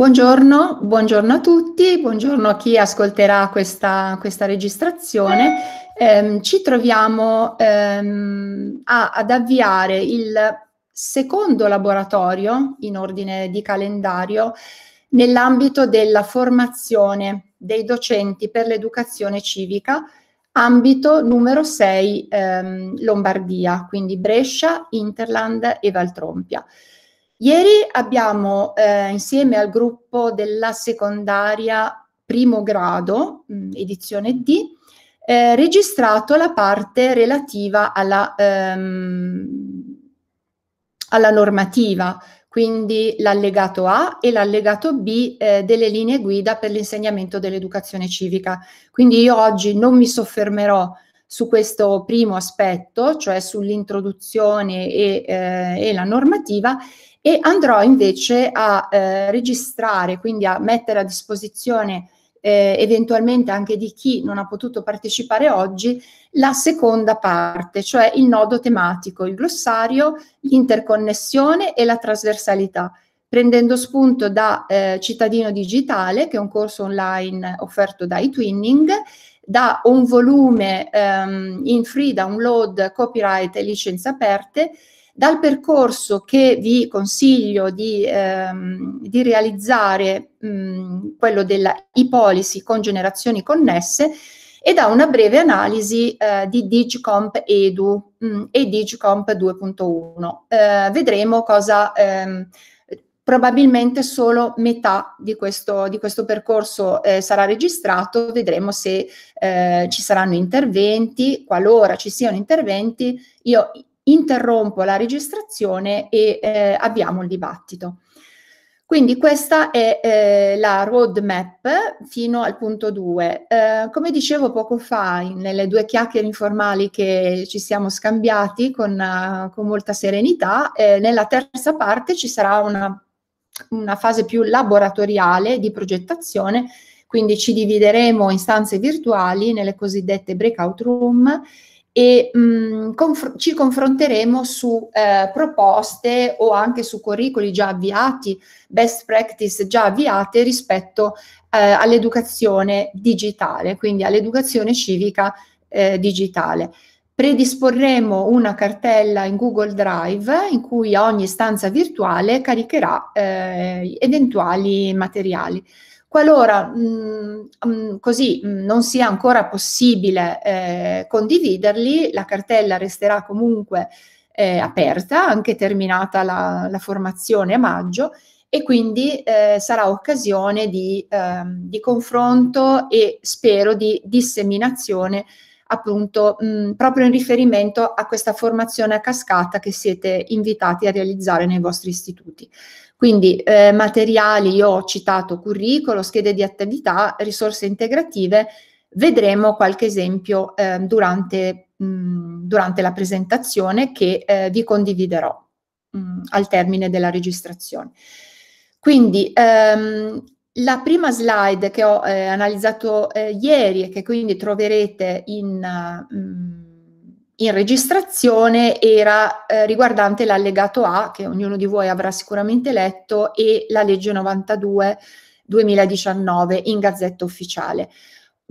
Buongiorno, buongiorno, a tutti, buongiorno a chi ascolterà questa, questa registrazione. Eh, ci troviamo ehm, a, ad avviare il secondo laboratorio in ordine di calendario nell'ambito della formazione dei docenti per l'educazione civica, ambito numero 6 ehm, Lombardia, quindi Brescia, Interland e Valtrompia. Ieri abbiamo eh, insieme al gruppo della secondaria primo grado, mm, edizione D, eh, registrato la parte relativa alla, ehm, alla normativa, quindi l'allegato A e l'allegato B eh, delle linee guida per l'insegnamento dell'educazione civica. Quindi io oggi non mi soffermerò su questo primo aspetto, cioè sull'introduzione e, eh, e la normativa, e andrò invece a eh, registrare, quindi a mettere a disposizione eh, eventualmente anche di chi non ha potuto partecipare oggi, la seconda parte, cioè il nodo tematico, il glossario, l'interconnessione e la trasversalità, prendendo spunto da eh, Cittadino Digitale, che è un corso online offerto dai Twinning, da un volume ehm, in free download, copyright e licenze aperte, dal percorso che vi consiglio di, ehm, di realizzare, mh, quello della e-policy con generazioni connesse, e da una breve analisi eh, di Digicomp Edu mh, e Digicomp 2.1. Eh, vedremo cosa ehm, probabilmente solo metà di questo, di questo percorso eh, sarà registrato, vedremo se eh, ci saranno interventi, qualora ci siano interventi, io interrompo la registrazione e eh, avviamo il dibattito. Quindi questa è eh, la roadmap fino al punto 2. Eh, come dicevo poco fa, nelle due chiacchiere informali che ci siamo scambiati con, uh, con molta serenità, eh, nella terza parte ci sarà una, una, fase più laboratoriale di progettazione, quindi ci divideremo in stanze virtuali nelle cosiddette breakout room e mh, mm, conf- ci confronteremo su eh, proposte o anche su curricoli già avviati, best practice già avviate rispetto eh, all'educazione digitale, quindi all'educazione civica eh, digitale. Predisporremo una cartella in Google Drive in cui ogni stanza virtuale caricherà eh, eventuali materiali. Qualora mh, mm, mh, mm, così mh, mm, non sia ancora possibile eh, condividerli, la cartella resterà comunque eh, aperta, anche terminata la, la, formazione a maggio, e quindi eh, sarà occasione di, ehm, di, confronto e spero di disseminazione appunto mh, proprio in riferimento a questa formazione a cascata che siete invitati a realizzare nei vostri istituti. Quindi eh, materiali, io ho citato curriculum, schede di attività, risorse integrative, vedremo qualche esempio eh, durante, mh, mm, durante, la presentazione che eh, vi condividerò mh, mm, al termine della registrazione. Quindi ehm, la prima slide che ho eh, analizzato eh, ieri e che quindi troverete in... Uh, mm, mh, in registrazione era eh, riguardante l'allegato A, che ognuno di voi avrà sicuramente letto, e la legge 92 2019 in Gazzetta Ufficiale.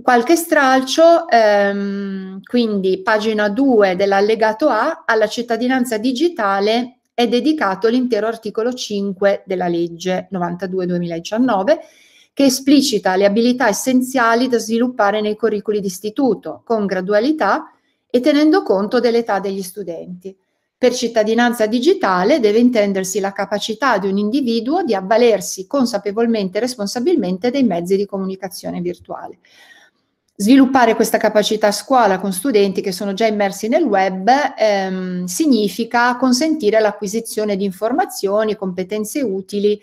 Qualche stralcio, ehm, quindi pagina 2 dell'allegato A, alla cittadinanza digitale è dedicato l'intero articolo 5 della legge 92-2019 che esplicita le abilità essenziali da sviluppare nei curricoli d'istituto con gradualità e tenendo conto dell'età degli studenti. Per cittadinanza digitale deve intendersi la capacità di un individuo di avvalersi consapevolmente e responsabilmente dei mezzi di comunicazione virtuale. Sviluppare questa capacità a scuola con studenti che sono già immersi nel web ehm, significa consentire l'acquisizione di informazioni, e competenze utili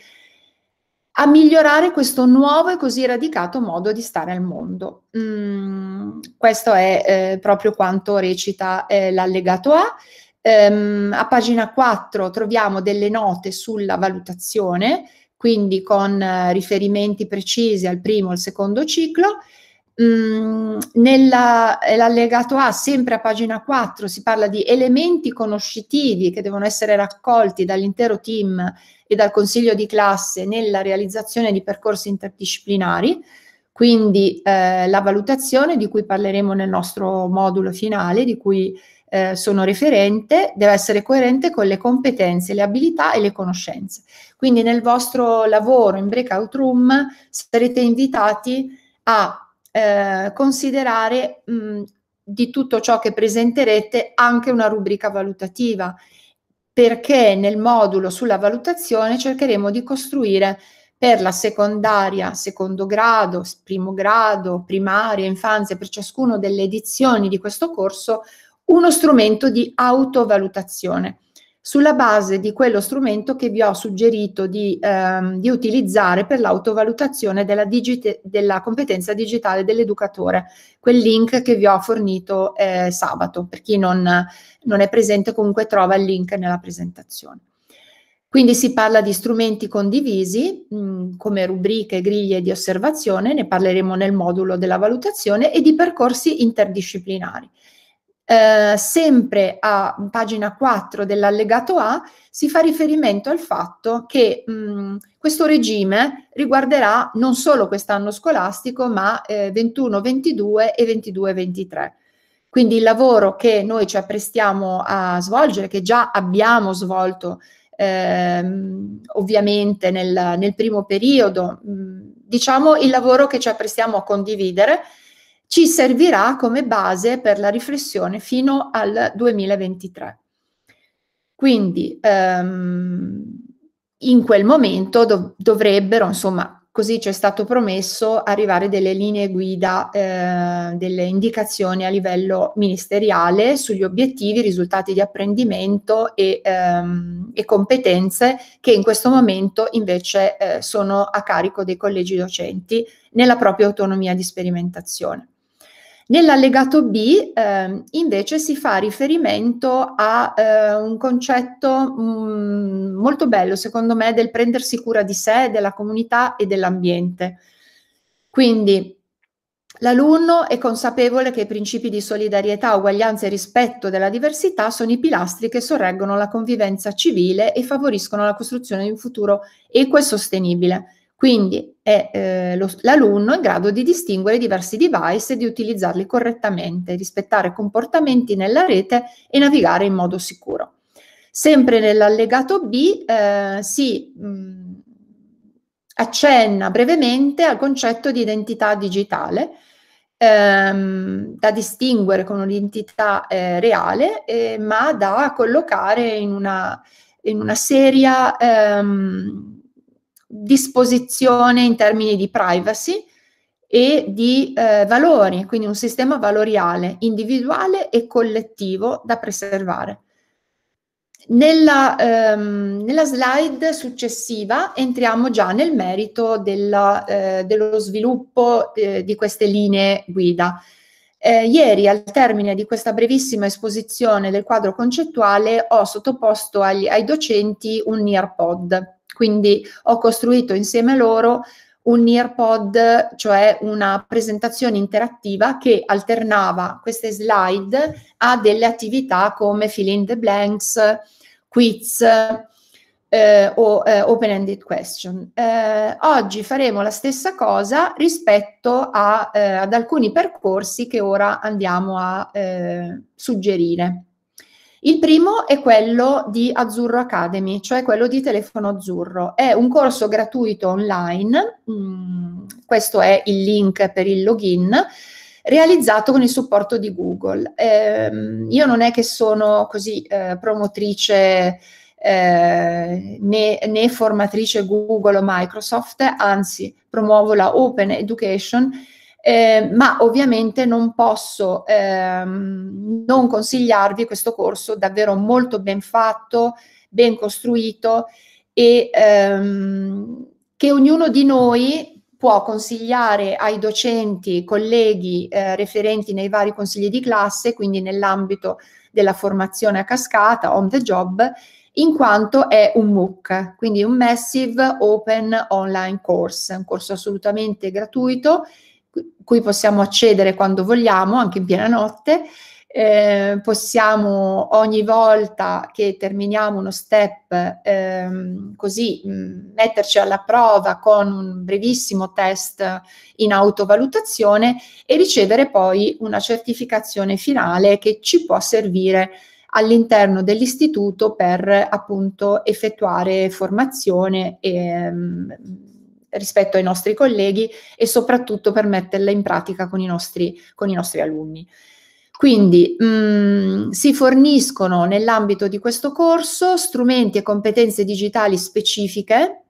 a migliorare questo nuovo e così radicato modo di stare al mondo. Mm, questo è eh, proprio quanto recita eh, l'allegato A. Ehm, a pagina 4 troviamo delle note sulla valutazione, quindi con eh, riferimenti precisi al primo e al secondo ciclo. Mm, nell'allegato eh, A, sempre a pagina 4, si parla di elementi conoscitivi che devono essere raccolti dall'intero team e dal consiglio di classe nella realizzazione di percorsi interdisciplinari, quindi eh, la valutazione di cui parleremo nel nostro modulo finale, di cui eh, sono referente, deve essere coerente con le competenze, le abilità e le conoscenze. Quindi nel vostro lavoro in breakout room sarete invitati a eh, considerare mh, di tutto ciò che presenterete anche una rubrica valutativa, perché nel modulo sulla valutazione cercheremo di costruire per la secondaria, secondo grado, primo grado, primaria, infanzia, per ciascuna delle edizioni di questo corso, uno strumento di autovalutazione sulla base di quello strumento che vi ho suggerito di, ehm, di utilizzare per l'autovalutazione della, digite- della, competenza digitale dell'educatore, quel link che vi ho fornito eh, sabato. Per chi non, non è presente comunque trova il link nella presentazione. Quindi si parla di strumenti condivisi mh, mm, come rubriche, griglie di osservazione, ne parleremo nel modulo della valutazione e di percorsi interdisciplinari. Eh, sempre a pagina 4 dell'allegato A si fa riferimento al fatto che mh, mm, questo regime riguarderà non solo quest'anno scolastico, ma eh, 21-22 e 22-23. Quindi il lavoro che noi ci apprestiamo a svolgere, che già abbiamo svolto ehm, ovviamente nel, nel, primo periodo, mm, diciamo il lavoro che ci apprestiamo a condividere, ci servirà come base per la riflessione fino al 2023. Quindi ehm, in quel momento dov- dovrebbero, insomma, così ci è stato promesso, arrivare delle linee guida, eh, delle indicazioni a livello ministeriale sugli obiettivi, risultati di apprendimento e, ehm, e competenze che in questo momento invece eh, sono a carico dei collegi docenti nella propria autonomia di sperimentazione. Nell'allegato B eh, invece si fa riferimento a eh, un concetto mh, mm, molto bello, secondo me, del prendersi cura di sé, della comunità e dell'ambiente. Quindi L'alunno è consapevole che i principi di solidarietà, uguaglianza e rispetto della diversità sono i pilastri che sorreggono la convivenza civile e favoriscono la costruzione di un futuro equo e sostenibile. Quindi è eh, lo, l'alunno in grado di distinguere diversi device e di utilizzarli correttamente, rispettare comportamenti nella rete e navigare in modo sicuro. Sempre nell'allegato B eh, si mh, accenna brevemente al concetto di identità digitale, ehm, da distinguere con un'identità eh, reale, eh, ma da collocare in una, in una seria ehm, disposizione in termini di privacy e di eh, valori, quindi un sistema valoriale individuale e collettivo da preservare. Nella, ehm, nella slide successiva entriamo già nel merito della, eh, dello sviluppo eh, di queste linee guida. Eh, ieri, al termine di questa brevissima esposizione del quadro concettuale, ho sottoposto agli, ai docenti un NIRPOD quindi ho costruito insieme a loro un Nearpod, cioè una presentazione interattiva che alternava queste slide a delle attività come fill in the blanks, quiz eh, o eh, open-ended question. Eh, oggi faremo la stessa cosa rispetto a, eh, ad alcuni percorsi che ora andiamo a eh, suggerire. Il primo è quello di Azzurro Academy, cioè quello di Telefono Azzurro. È un corso gratuito online, mm, questo è il link per il login, realizzato con il supporto di Google. Eh, io non è che sono così eh, promotrice eh, né, né formatrice Google o Microsoft, anzi promuovo la Open Education eh, ma ovviamente non posso ehm, non consigliarvi questo corso davvero molto ben fatto, ben costruito e ehm, che ognuno di noi può consigliare ai docenti, colleghi, eh, referenti nei vari consigli di classe, quindi nell'ambito della formazione a cascata, on the job, in quanto è un MOOC, quindi un Massive Open Online Course, un corso assolutamente gratuito cui possiamo accedere quando vogliamo, anche in piena notte. Eh, possiamo ogni volta che terminiamo uno step ehm, così mh, mm, metterci alla prova con un brevissimo test in autovalutazione e ricevere poi una certificazione finale che ci può servire all'interno dell'istituto per appunto effettuare formazione e, mh, mm, rispetto ai nostri colleghi e soprattutto per metterla in pratica con i nostri, con i nostri alunni. Quindi mh, mm, si forniscono nell'ambito di questo corso strumenti e competenze digitali specifiche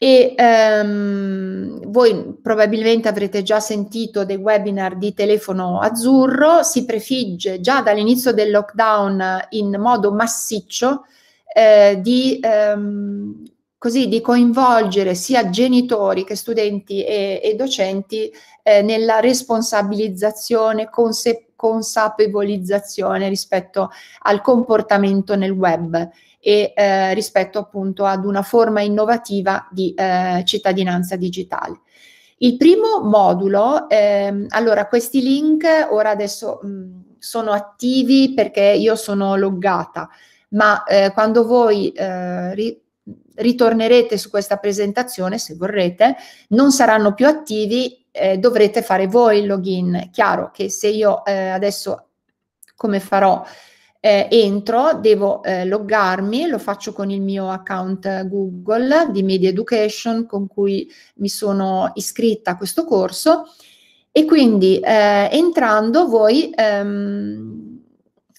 e ehm, voi probabilmente avrete già sentito dei webinar di telefono azzurro, si prefigge già dall'inizio del lockdown in modo massiccio eh, di ehm, così di coinvolgere sia genitori che studenti e, e docenti eh, nella responsabilizzazione, conse- consapevolizzazione rispetto al comportamento nel web e eh, rispetto appunto ad una forma innovativa di eh, cittadinanza digitale. Il primo modulo, ehm, allora questi link ora adesso mh, sono attivi perché io sono loggata, ma eh, quando voi eh, ri- ritornerete su questa presentazione se vorrete, non saranno più attivi, eh, dovrete fare voi il login. Chiaro che se io eh, adesso come farò? Eh, entro, devo eh, loggarmi, lo faccio con il mio account Google di Media Education con cui mi sono iscritta a questo corso e quindi eh, entrando voi ehm,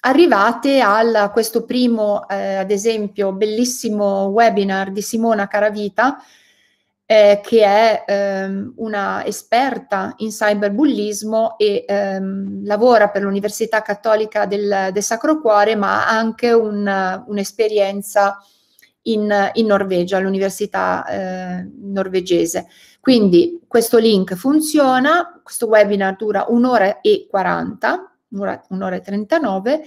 arrivate a questo primo, eh, ad esempio, bellissimo webinar di Simona Caravita, eh, che è ehm, una esperta in cyberbullismo e ehm, lavora per l'Università Cattolica del, del, Sacro Cuore, ma ha anche un, un'esperienza in, in, Norvegia, all'università eh, norvegese. Quindi questo link funziona, questo webinar dura un'ora e 40 un'ora, un'ora e 39.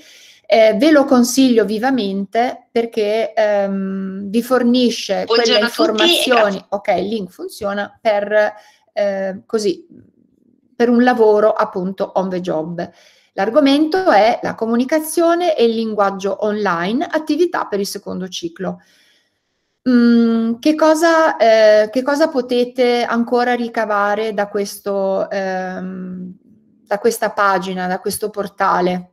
Eh, ve lo consiglio vivamente perché ehm, vi fornisce Buongiorno quelle informazioni. Tutti. Ok, il link funziona per eh, così per un lavoro appunto on the job. L'argomento è la comunicazione e il linguaggio online, attività per il secondo ciclo. Mm, che, cosa, eh, che, cosa, potete ancora ricavare da questo, ehm, da questa pagina, da questo portale.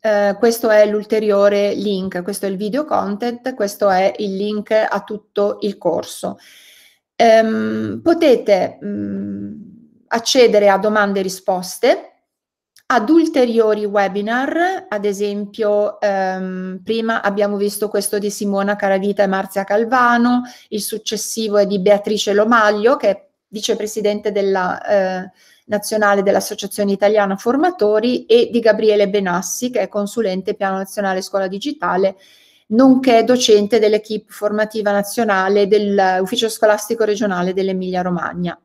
Uh, questo è l'ulteriore link, questo è il video content, questo è il link a tutto il corso. Um, potete um, accedere a domande e risposte, ad ulteriori webinar, ad esempio um, prima abbiamo visto questo di Simona Caravita e Marzia Calvano, il successivo è di Beatrice Lomaglio che è vicepresidente della... Uh, nazionale dell'Associazione Italiana Formatori e di Gabriele Benassi, che è consulente piano nazionale scuola digitale, nonché docente dell'equipe formativa nazionale dell'Ufficio scolastico regionale dell'Emilia Romagna.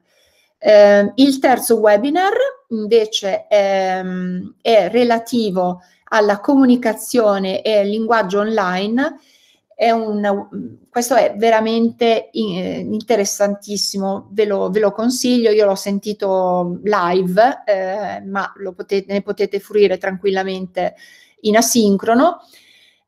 Eh, il terzo webinar invece ehm, è relativo alla comunicazione e al linguaggio online è un, mm, questo è veramente eh, interessantissimo, ve lo, ve lo consiglio, io l'ho sentito live, eh, ma potete, ne potete fruire tranquillamente in asincrono.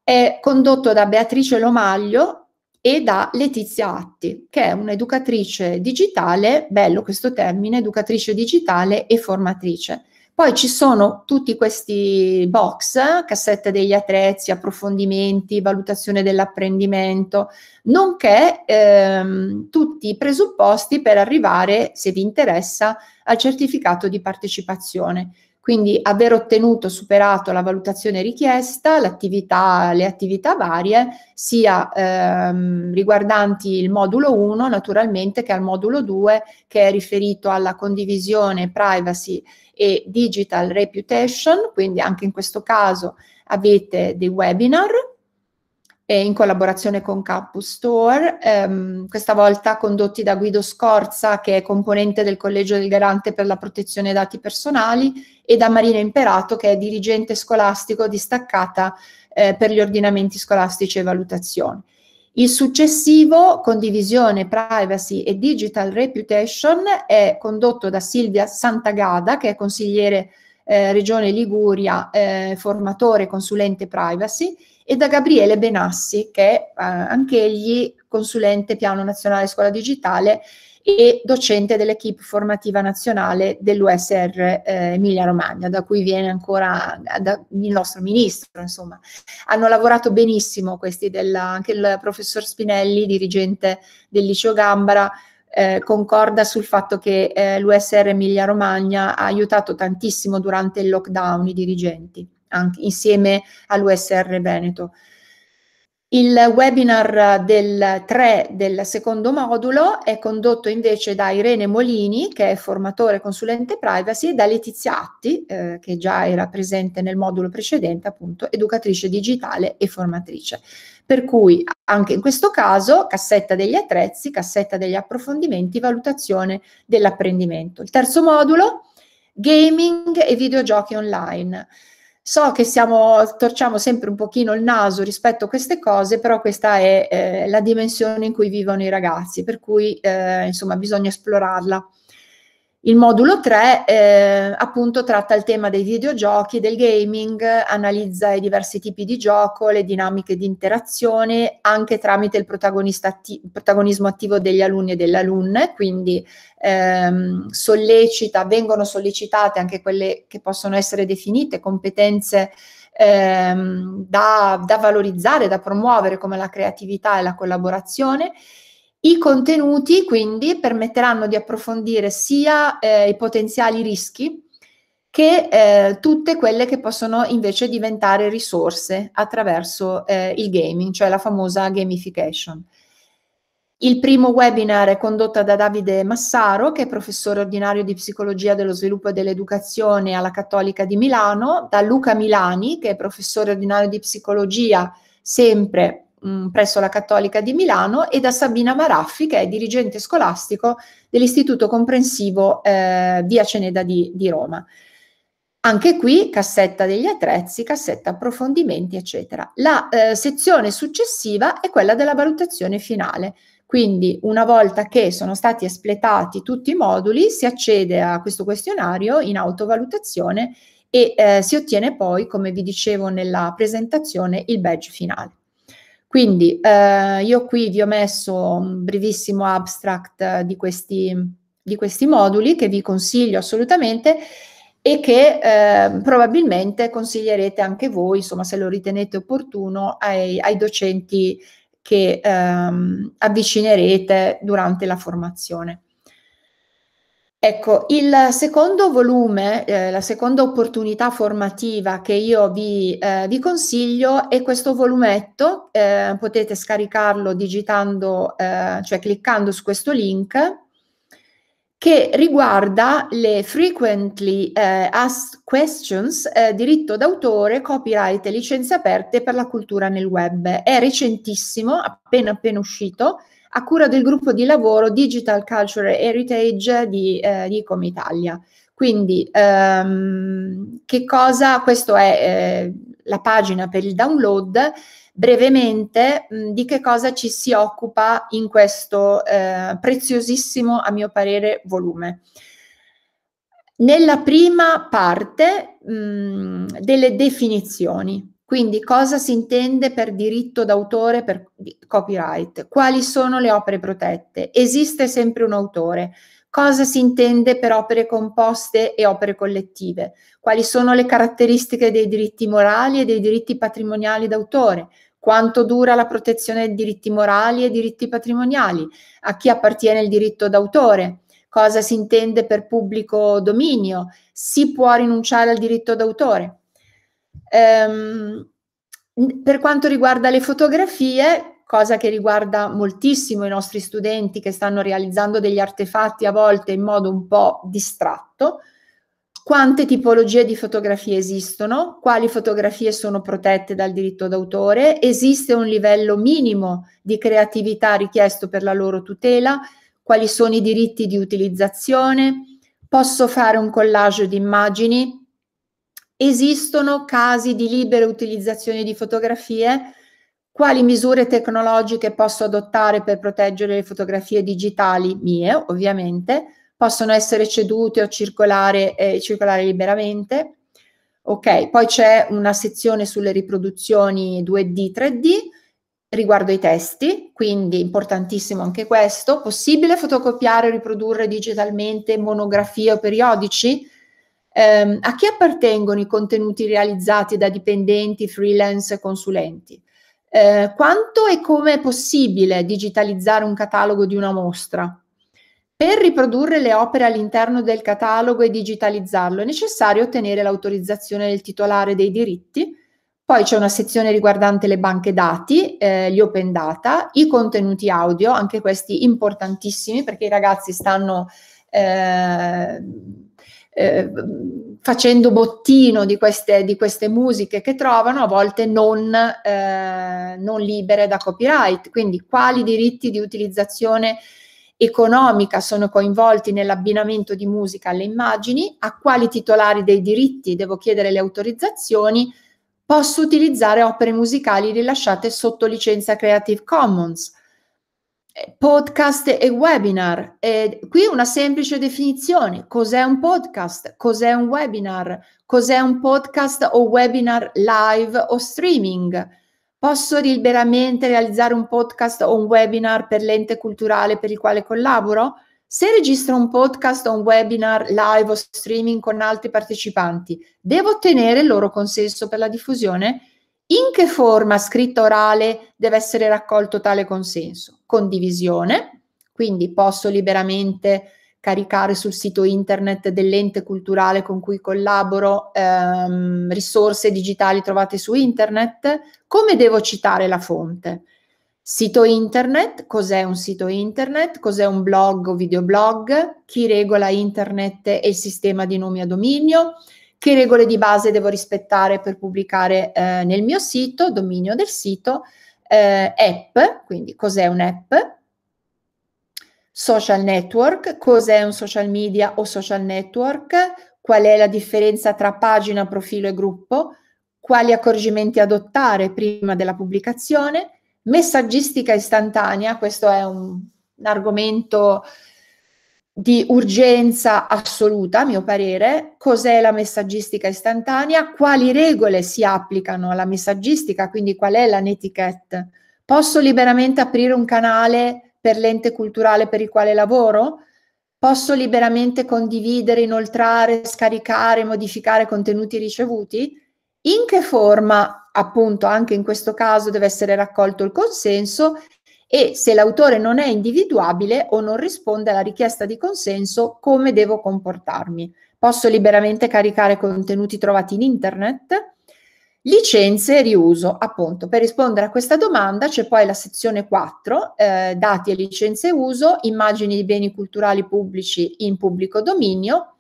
È condotto da Beatrice Lomaglio e da Letizia Atti, che è un'educatrice digitale, bello questo termine, educatrice digitale e formatrice. Poi ci sono tutti questi box, cassette degli attrezzi, approfondimenti, valutazione dell'apprendimento, nonché ehm, tutti i presupposti per arrivare, se vi interessa, al certificato di partecipazione quindi aver ottenuto, superato la valutazione richiesta, attività, le attività varie, sia ehm, riguardanti il modulo 1 naturalmente che al modulo 2 che è riferito alla condivisione, privacy e digital reputation, quindi anche in questo caso avete dei webinar eh, in collaborazione con Campus Store, ehm, questa volta condotti da Guido Scorza, che è componente del Collegio del Garante per la protezione dei dati personali, e da Marina Imperato, che è dirigente scolastico distaccata eh, per gli ordinamenti scolastici e valutazione. Il successivo, condivisione, privacy e digital reputation, è condotto da Silvia Santagada, che è consigliere eh, Regione Liguria, eh, formatore, consulente privacy, e da Gabriele Benassi, che è eh, anche egli consulente piano nazionale scuola digitale e docente dell'equipe formativa nazionale dell'USR eh, Emilia Romagna, da cui viene ancora da, il nostro ministro, insomma. Hanno lavorato benissimo questi, della, anche il professor Spinelli, dirigente del liceo Gambara, eh, concorda sul fatto che eh, l'USR Emilia Romagna ha aiutato tantissimo durante il lockdown i dirigenti anche, insieme all'USR Veneto. Il webinar del 3 del secondo modulo è condotto invece da Irene Molini, che è formatore e consulente privacy, e da Letizia Atti, eh, che già era presente nel modulo precedente, appunto, educatrice digitale e formatrice. Per cui anche in questo caso cassetta degli attrezzi, cassetta degli approfondimenti, valutazione dell'apprendimento. Il terzo modulo, gaming e videogiochi online. So che siamo, torciamo sempre un pochino il naso rispetto a queste cose, però questa è eh, la dimensione in cui vivono i ragazzi, per cui eh, insomma bisogna esplorarla. Il modulo 3 eh, appunto tratta il tema dei videogiochi, del gaming, analizza i diversi tipi di gioco, le dinamiche di interazione anche tramite il atti- protagonismo attivo degli alunni e delle alunne, quindi ehm, sollecita, vengono sollecitate anche quelle che possono essere definite competenze ehm, da, da valorizzare, da promuovere come la creatività e la collaborazione i contenuti quindi permetteranno di approfondire sia eh, i potenziali rischi che eh, tutte quelle che possono invece diventare risorse attraverso eh, il gaming, cioè la famosa gamification. Il primo webinar è condotto da Davide Massaro, che è professore ordinario di psicologia dello sviluppo e dell'educazione alla Cattolica di Milano, da Luca Milani, che è professore ordinario di psicologia sempre Mm, presso la Cattolica di Milano e da Sabina Maraffi, che è dirigente scolastico dell'Istituto Comprensivo eh, Via Ceneda di, di Roma. Anche qui cassetta degli attrezzi, cassetta approfondimenti, eccetera. La eh, sezione successiva è quella della valutazione finale. Quindi una volta che sono stati espletati tutti i moduli si accede a questo questionario in autovalutazione e eh, si ottiene poi, come vi dicevo nella presentazione, il badge finale. Quindi eh, io qui vi ho messo un brevissimo abstract di questi, di questi moduli che vi consiglio assolutamente e che eh, probabilmente consiglierete anche voi, insomma, se lo ritenete opportuno, ai, ai docenti che ehm, avvicinerete durante la formazione. Ecco, il secondo volume, eh, la seconda opportunità formativa che io vi, eh, vi consiglio è questo volumetto, eh, potete scaricarlo digitando, eh, cioè cliccando su questo link, che riguarda le frequently eh, asked questions, eh, diritto d'autore, copyright e licenze aperte per la cultura nel web. È recentissimo, appena appena uscito, a cura del gruppo di lavoro Digital Culture Heritage di, eh, di Comitalia. Quindi, ehm, che cosa? Questa è eh, la pagina per il download. Brevemente, mh, di che cosa ci si occupa in questo eh, preziosissimo, a mio parere, volume. Nella prima parte mh, delle definizioni, quindi cosa si intende per diritto d'autore per copyright? Quali sono le opere protette? Esiste sempre un autore. Cosa si intende per opere composte e opere collettive? Quali sono le caratteristiche dei diritti morali e dei diritti patrimoniali d'autore? Quanto dura la protezione dei diritti morali e diritti patrimoniali? A chi appartiene il diritto d'autore? Cosa si intende per pubblico dominio? Si può rinunciare al diritto d'autore? Ehm, per quanto riguarda le fotografie, cosa che riguarda moltissimo i nostri studenti che stanno realizzando degli artefatti a volte in modo un po' distratto, quante tipologie di fotografie esistono, quali fotografie sono protette dal diritto d'autore, esiste un livello minimo di creatività richiesto per la loro tutela, quali sono i diritti di utilizzazione, posso fare un collage di immagini, Esistono casi di libera utilizzazione di fotografie? Quali misure tecnologiche posso adottare per proteggere le fotografie digitali mie, ovviamente? Possono essere cedute o circolare, eh, circolare liberamente? Ok, poi c'è una sezione sulle riproduzioni 2D, 3D riguardo ai testi, quindi importantissimo anche questo. Possibile fotocopiare o riprodurre digitalmente monografie o periodici? Eh, a chi appartengono i contenuti realizzati da dipendenti, freelance e consulenti? Eh, quanto e come è possibile digitalizzare un catalogo di una mostra? Per riprodurre le opere all'interno del catalogo e digitalizzarlo è necessario ottenere l'autorizzazione del titolare dei diritti. Poi c'è una sezione riguardante le banche dati, eh, gli open data, i contenuti audio, anche questi importantissimi perché i ragazzi stanno eh, eh, facendo bottino di queste, di queste, musiche che trovano, a volte non, eh, non, libere da copyright. Quindi quali diritti di utilizzazione economica sono coinvolti nell'abbinamento di musica alle immagini, a quali titolari dei diritti devo chiedere le autorizzazioni, posso utilizzare opere musicali rilasciate sotto licenza Creative Commons eh, podcast e webinar. Eh, qui una semplice definizione. Cos'è un podcast? Cos'è un webinar? Cos'è un podcast o webinar live o streaming? Posso liberamente realizzare un podcast o un webinar per l'ente culturale per il quale collaboro? Se registro un podcast o un webinar live o streaming con altri partecipanti, devo ottenere il loro consenso per la diffusione? In che forma scritta orale deve essere raccolto tale consenso? Condivisione, quindi posso liberamente caricare sul sito internet dell'ente culturale con cui collaboro ehm, risorse digitali trovate su internet, come devo citare la fonte? Sito internet, cos'è un sito internet, cos'è un blog o videoblog, chi regola internet e il sistema di nomi a dominio, che regole di base devo rispettare per pubblicare eh, nel mio sito, dominio del sito, eh, app, quindi cos'è un'app, social network, cos'è un social media o social network, qual è la differenza tra pagina, profilo e gruppo, quali accorgimenti adottare prima della pubblicazione, messaggistica istantanea, questo è un, un argomento di urgenza assoluta, a mio parere, cos'è la messaggistica istantanea, quali regole si applicano alla messaggistica, quindi qual è la netiquette. Posso liberamente aprire un canale per l'ente culturale per il quale lavoro? Posso liberamente condividere, inoltrare, scaricare, modificare contenuti ricevuti? In che forma, appunto, anche in questo caso deve essere raccolto il consenso e se l'autore non è individuabile o non risponde alla richiesta di consenso, come devo comportarmi? Posso liberamente caricare contenuti trovati in internet? Licenze e riuso, appunto, per rispondere a questa domanda c'è poi la sezione 4, eh, dati e licenze e uso, immagini di beni culturali pubblici in pubblico dominio,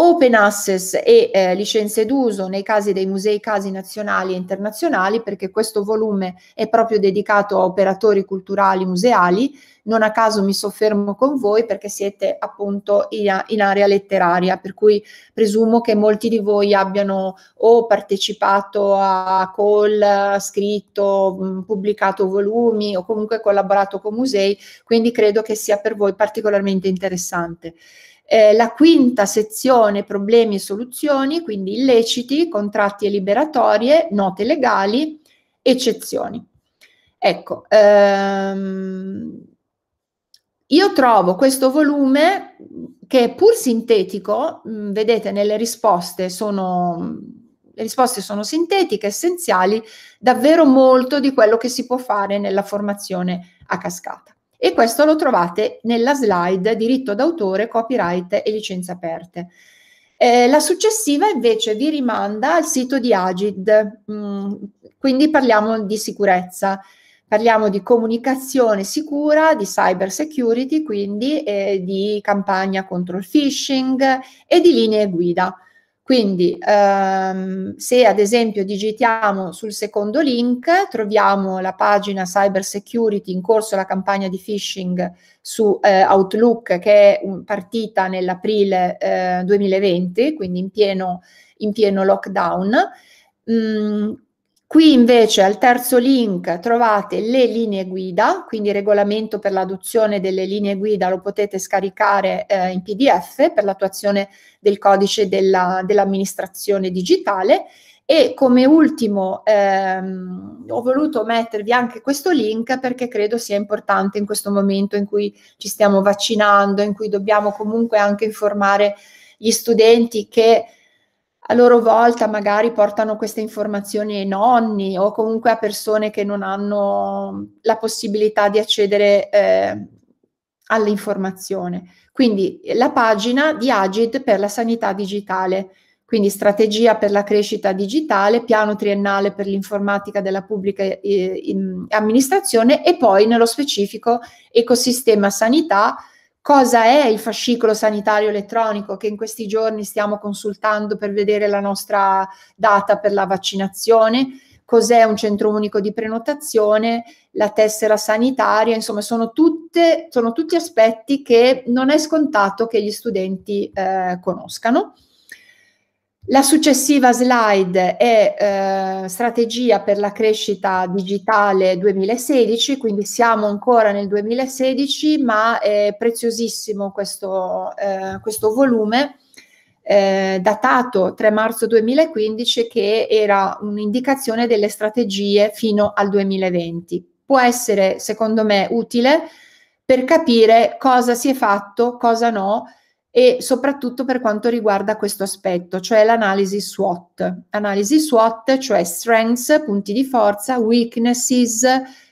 open access e eh, licenze d'uso nei casi dei musei casi nazionali e internazionali, perché questo volume è proprio dedicato a operatori culturali museali. Non a caso mi soffermo con voi perché siete appunto in, in area letteraria, per cui presumo che molti di voi abbiano o partecipato a call, scritto, pubblicato volumi o comunque collaborato con musei, quindi credo che sia per voi particolarmente interessante. Eh, la quinta sezione problemi e soluzioni, quindi illeciti, contratti e liberatorie, note legali, eccezioni. Ecco, ehm, io trovo questo volume che pur sintetico, mh, vedete nelle risposte sono le risposte sono sintetiche, essenziali, davvero molto di quello che si può fare nella formazione a cascata e questo lo trovate nella slide diritto d'autore, copyright e licenze aperte. Eh, la successiva invece vi rimanda al sito di Agid, mm, quindi parliamo di sicurezza, parliamo di comunicazione sicura, di cyber security, quindi eh, di campagna contro il phishing e di linee guida. Quindi ehm, se ad esempio digitiamo sul secondo link troviamo la pagina Cyber Security in corso la campagna di phishing su eh, Outlook che è partita nell'aprile eh, 2020, quindi in pieno, in pieno lockdown. Mm, Qui invece al terzo link trovate le linee guida, quindi il regolamento per l'adozione delle linee guida lo potete scaricare eh, in PDF per l'attuazione del codice della, dell'amministrazione digitale. E come ultimo ehm, ho voluto mettervi anche questo link perché credo sia importante in questo momento in cui ci stiamo vaccinando, in cui dobbiamo comunque anche informare gli studenti che a loro volta magari portano queste informazioni ai nonni o comunque a persone che non hanno la possibilità di accedere eh, all'informazione. Quindi la pagina di Agid per la sanità digitale, quindi strategia per la crescita digitale, piano triennale per l'informatica della pubblica eh, amministrazione e poi nello specifico ecosistema sanità cosa è il fascicolo sanitario elettronico che in questi giorni stiamo consultando per vedere la nostra data per la vaccinazione, cos'è un centro unico di prenotazione, la tessera sanitaria, insomma sono, tutte, sono tutti aspetti che non è scontato che gli studenti eh, conoscano. La successiva slide è eh, strategia per la crescita digitale 2016, quindi siamo ancora nel 2016, ma è preziosissimo questo, eh, questo volume eh, datato 3 marzo 2015 che era un'indicazione delle strategie fino al 2020. Può essere, secondo me, utile per capire cosa si è fatto, cosa no, e soprattutto per quanto riguarda questo aspetto, cioè l'analisi SWOT. Analisi SWOT, cioè strengths, punti di forza, weaknesses,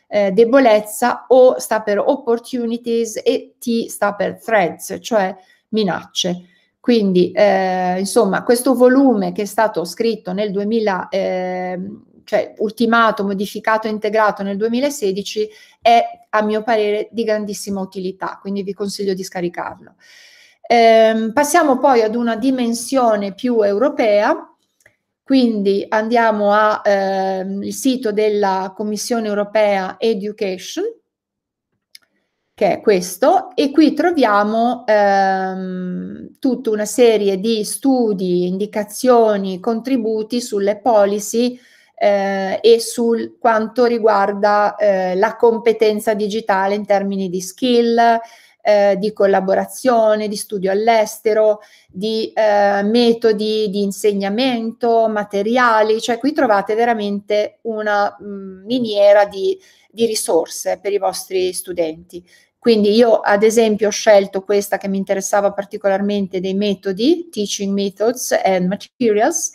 eh, debolezza, O sta per opportunities e T sta per threats, cioè minacce. Quindi, eh, insomma, questo volume che è stato scritto nel 2000, eh, cioè ultimato, modificato integrato nel 2016, è a mio parere di grandissima utilità, quindi vi consiglio di scaricarlo. Eh, passiamo poi ad una dimensione più europea, quindi andiamo al eh, sito della Commissione europea Education, che è questo, e qui troviamo ehm, tutta una serie di studi, indicazioni, contributi sulle policy eh, e su quanto riguarda eh, la competenza digitale in termini di skill, eh, di collaborazione, di studio all'estero, di eh, metodi di insegnamento, materiali, cioè qui trovate veramente una mm, miniera di, di risorse per i vostri studenti. Quindi io ad esempio ho scelto questa che mi interessava particolarmente dei metodi, Teaching Methods and Materials,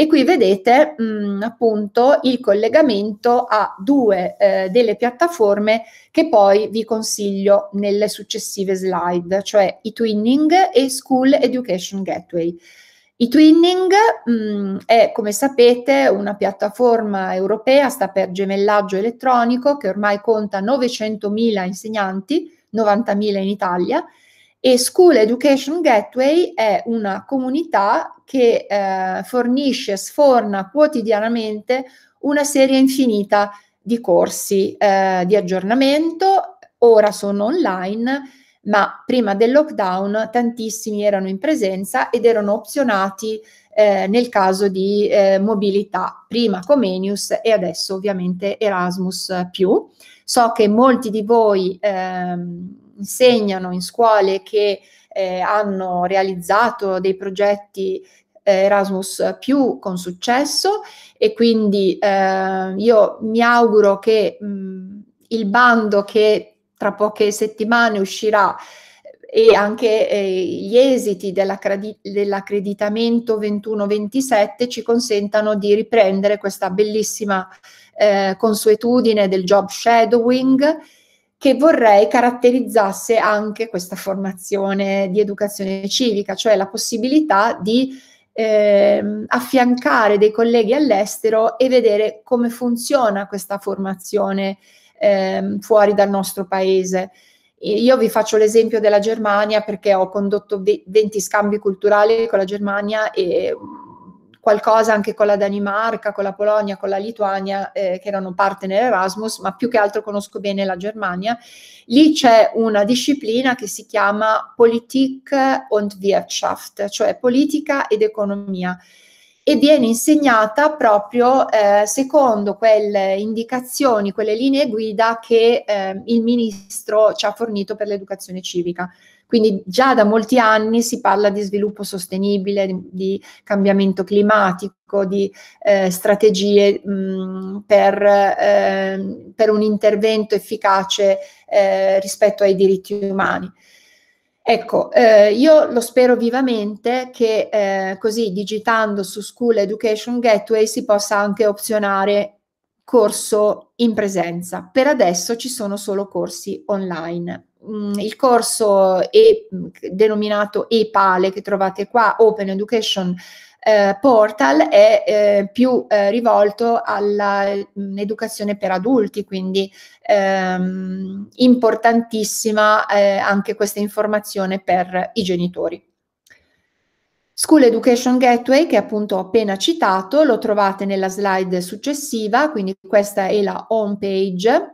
e qui vedete mh, mm, appunto il collegamento a due eh, delle piattaforme che poi vi consiglio nelle successive slide, cioè i Twinning e School Education Gateway. I Twinning mh, mm, è, come sapete, una piattaforma europea, sta per gemellaggio elettronico, che ormai conta 900.000 insegnanti, 90.000 in Italia, e School Education Gateway è una comunità che eh, fornisce, sforna quotidianamente una serie infinita di corsi eh, di aggiornamento, ora sono online, ma prima del lockdown tantissimi erano in presenza ed erano opzionati eh, nel caso di eh, mobilità, prima Comenius e adesso ovviamente Erasmus. So che molti di voi ehm, insegnano in scuole che eh, hanno realizzato dei progetti eh, Erasmus più con successo e quindi eh, io mi auguro che mh, mm, il bando che tra poche settimane uscirà eh, e anche eh, gli esiti dell'accreditamento 21-27 ci consentano di riprendere questa bellissima eh, consuetudine del job shadowing che vorrei caratterizzasse anche questa formazione di educazione civica, cioè la possibilità di eh, affiancare dei colleghi all'estero e vedere come funziona questa formazione eh, fuori dal nostro paese. Io vi faccio l'esempio della Germania perché ho condotto 20 scambi culturali con la Germania e qualcosa anche con la Danimarca, con la Polonia, con la Lituania, eh, che erano parte nell'Erasmus, ma più che altro conosco bene la Germania. Lì c'è una disciplina che si chiama Politik und Wirtschaft, cioè politica ed economia e viene insegnata proprio eh, secondo quelle indicazioni, quelle linee guida che eh, il ministro ci ha fornito per l'educazione civica. Quindi già da molti anni si parla di sviluppo sostenibile, di, di cambiamento climatico, di eh, strategie mh, mm, per, eh, per, un intervento efficace eh, rispetto ai diritti umani. Ecco, eh, io lo spero vivamente che eh, così digitando su School Education Gateway si possa anche opzionare corso in presenza. Per adesso ci sono solo corsi online. Mm, il corso è mm, denominato EPALE che trovate qua, Open Education eh, portal è eh, più eh, rivolto all'educazione mm, per adulti, quindi ehm, importantissima eh, anche questa informazione per i genitori. School Education Gateway, che appunto ho appena citato, lo trovate nella slide successiva, quindi questa è la home page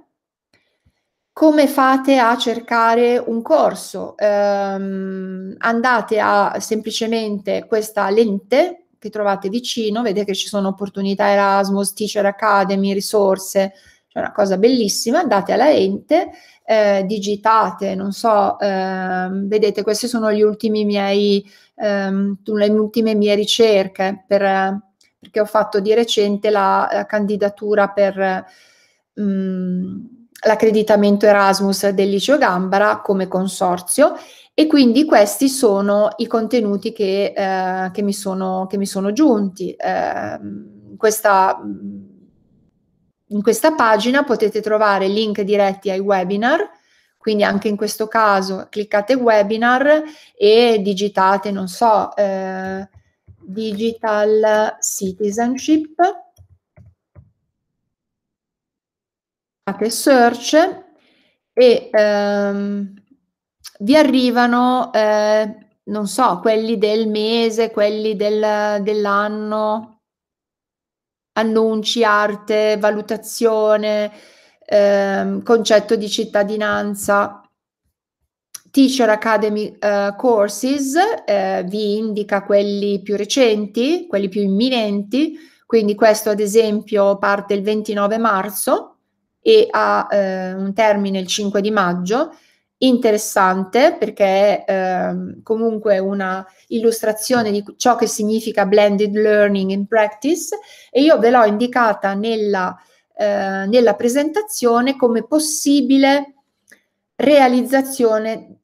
come fate a cercare un corso? Um, andate a semplicemente questa lente che trovate vicino, vedete che ci sono opportunità Erasmus, Teacher Academy, risorse, cioè una cosa bellissima, andate alla lente, eh, digitate, non so, eh, vedete questi sono gli ultimi miei, ehm, le ultime mie ricerche per, perché ho fatto di recente la, la candidatura per... Mh, mm, l'accreditamento Erasmus del Liceo Gambara come consorzio e quindi questi sono i contenuti che, eh, che, mi, sono, che mi, sono, giunti. Eh, questa, in questa pagina potete trovare link diretti ai webinar, quindi anche in questo caso cliccate webinar e digitate, non so, eh, digital citizenship fate search e ehm, vi arrivano, eh, non so, quelli del mese, quelli del, dell'anno, annunci, arte, valutazione, ehm, concetto di cittadinanza. Teacher Academy uh, Courses eh, vi indica quelli più recenti, quelli più imminenti, quindi questo ad esempio parte il 29 marzo e ha eh, un termine il 5 di maggio, interessante perché è eh, comunque una illustrazione di ciò che significa blended learning in practice e io ve l'ho indicata nella, eh, nella presentazione come possibile realizzazione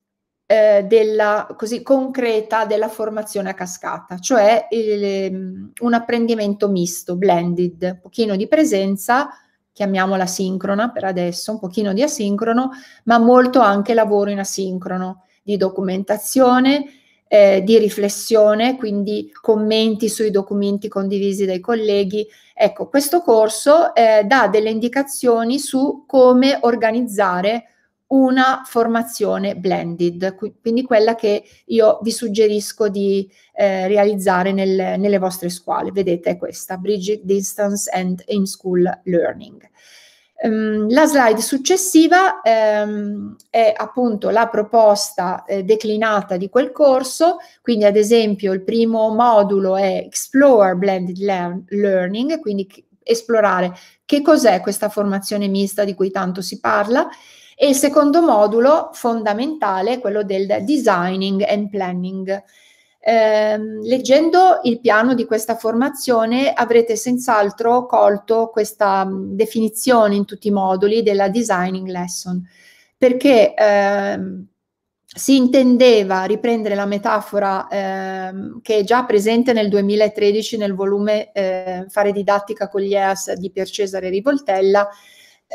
eh, della, così concreta della formazione a cascata, cioè il, ehm, un apprendimento misto, blended, un pochino di presenza, chiamiamola sincrona per adesso, un pochino di asincrono, ma molto anche lavoro in asincrono, di documentazione, eh, di riflessione, quindi commenti sui documenti condivisi dai colleghi. Ecco, questo corso eh, dà delle indicazioni su come organizzare una formazione blended, quindi quella che io vi suggerisco di eh, realizzare nel, nelle vostre scuole. Vedete, questa, Bridget Distance and In-School Learning. Um, la slide successiva um, è appunto la proposta eh, declinata di quel corso, quindi ad esempio il primo modulo è Explore Blended Lear- Learning, quindi esplorare che cos'è questa formazione mista di cui tanto si parla e il secondo modulo fondamentale è quello del designing and planning. Eh, leggendo il piano di questa formazione avrete senz'altro colto questa definizione in tutti i moduli della designing lesson, perché ehm, si intendeva riprendere la metafora ehm, che è già presente nel 2013 nel volume eh, Fare didattica con gli EAS di Pier Cesare Rivoltella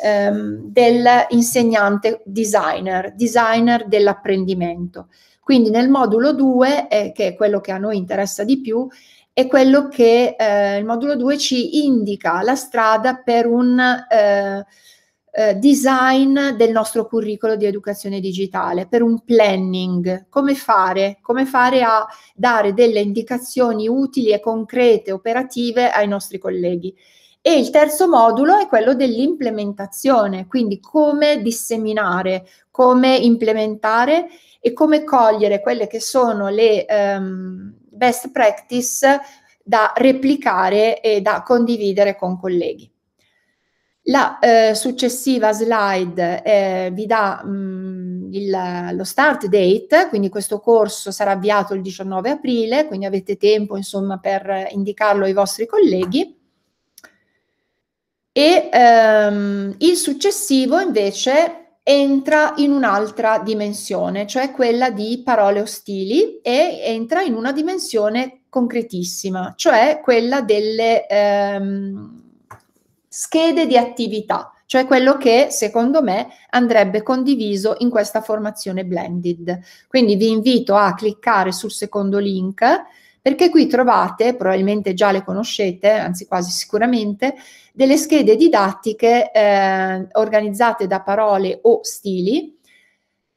ehm, dell'insegnante designer, designer dell'apprendimento. Quindi nel modulo 2, eh, che è quello che a noi interessa di più, è quello che eh, il modulo 2 ci indica la strada per un eh, eh, design del nostro curriculum di educazione digitale, per un planning, come fare, come fare a dare delle indicazioni utili e concrete, operative ai nostri colleghi. E il terzo modulo è quello dell'implementazione, quindi come disseminare, come implementare e come cogliere quelle che sono le um, best practice da replicare e da condividere con colleghi. La eh, successiva slide eh, vi dà mh, mm, il, lo start date, quindi questo corso sarà avviato il 19 aprile, quindi avete tempo insomma, per indicarlo ai vostri colleghi e ehm, il successivo invece entra in un'altra dimensione, cioè quella di parole ostili e entra in una dimensione concretissima, cioè quella delle ehm, schede di attività, cioè quello che secondo me andrebbe condiviso in questa formazione blended. Quindi vi invito a cliccare sul secondo link perché qui trovate, probabilmente già le conoscete, anzi quasi sicuramente, delle schede didattiche eh, organizzate da parole o stili,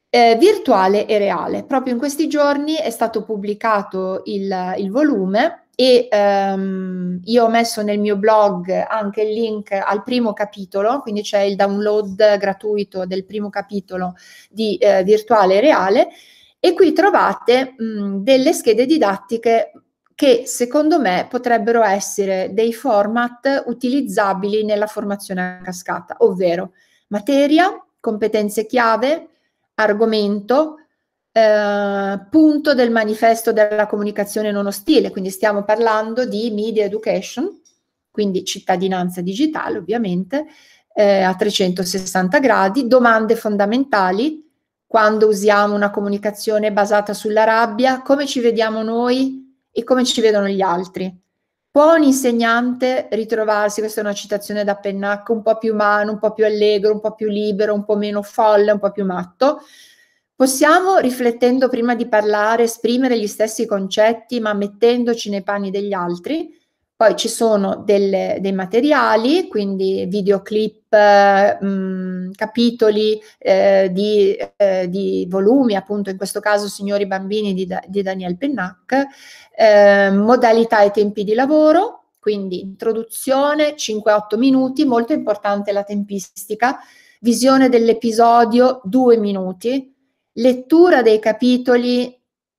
eh, virtuale e reale. Proprio in questi giorni è stato pubblicato il, il volume e ehm, io ho messo nel mio blog anche il link al primo capitolo, quindi c'è il download gratuito del primo capitolo di eh, virtuale e reale e qui trovate mh, delle schede didattiche che secondo me potrebbero essere dei format utilizzabili nella formazione a cascata, ovvero materia, competenze chiave, argomento, eh, punto del manifesto della comunicazione non ostile, quindi stiamo parlando di media education, quindi cittadinanza digitale ovviamente, eh, a 360 gradi, domande fondamentali, quando usiamo una comunicazione basata sulla rabbia, come ci vediamo noi e come ci vedono gli altri. Può un insegnante ritrovarsi, questa è una citazione da Pennacco, un po' più umano, un po' più allegro, un po' più libero, un po' meno folle, un po' più matto? Possiamo, riflettendo prima di parlare, esprimere gli stessi concetti, ma mettendoci nei panni degli altri? Poi ci sono del, dei materiali, quindi videoclip, mh, eh, mm, capitoli eh, di, eh, di, volumi, appunto in questo caso Signori Bambini di, di Daniel Pennac, eh, modalità e tempi di lavoro, quindi introduzione, 5-8 minuti, molto importante la tempistica, visione dell'episodio, 2 minuti, lettura dei capitoli,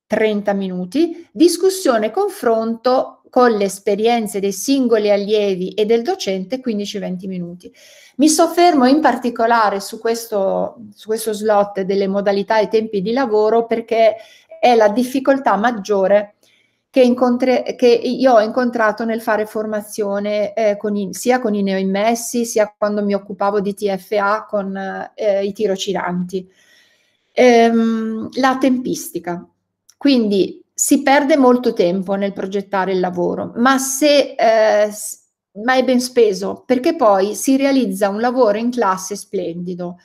30 minuti, discussione e confronto, con le esperienze dei singoli allievi e del docente 15-20 minuti. Mi soffermo in particolare su questo, su questo slot delle modalità e tempi di lavoro perché è la difficoltà maggiore che, incontre, che, io ho incontrato nel fare formazione eh, con i, sia con i neoimmessi sia quando mi occupavo di TFA con eh, i tirocidanti. Ehm, la tempistica. Quindi si perde molto tempo nel progettare il lavoro, ma, se, eh, ma è ben speso perché poi si realizza un lavoro in classe splendido,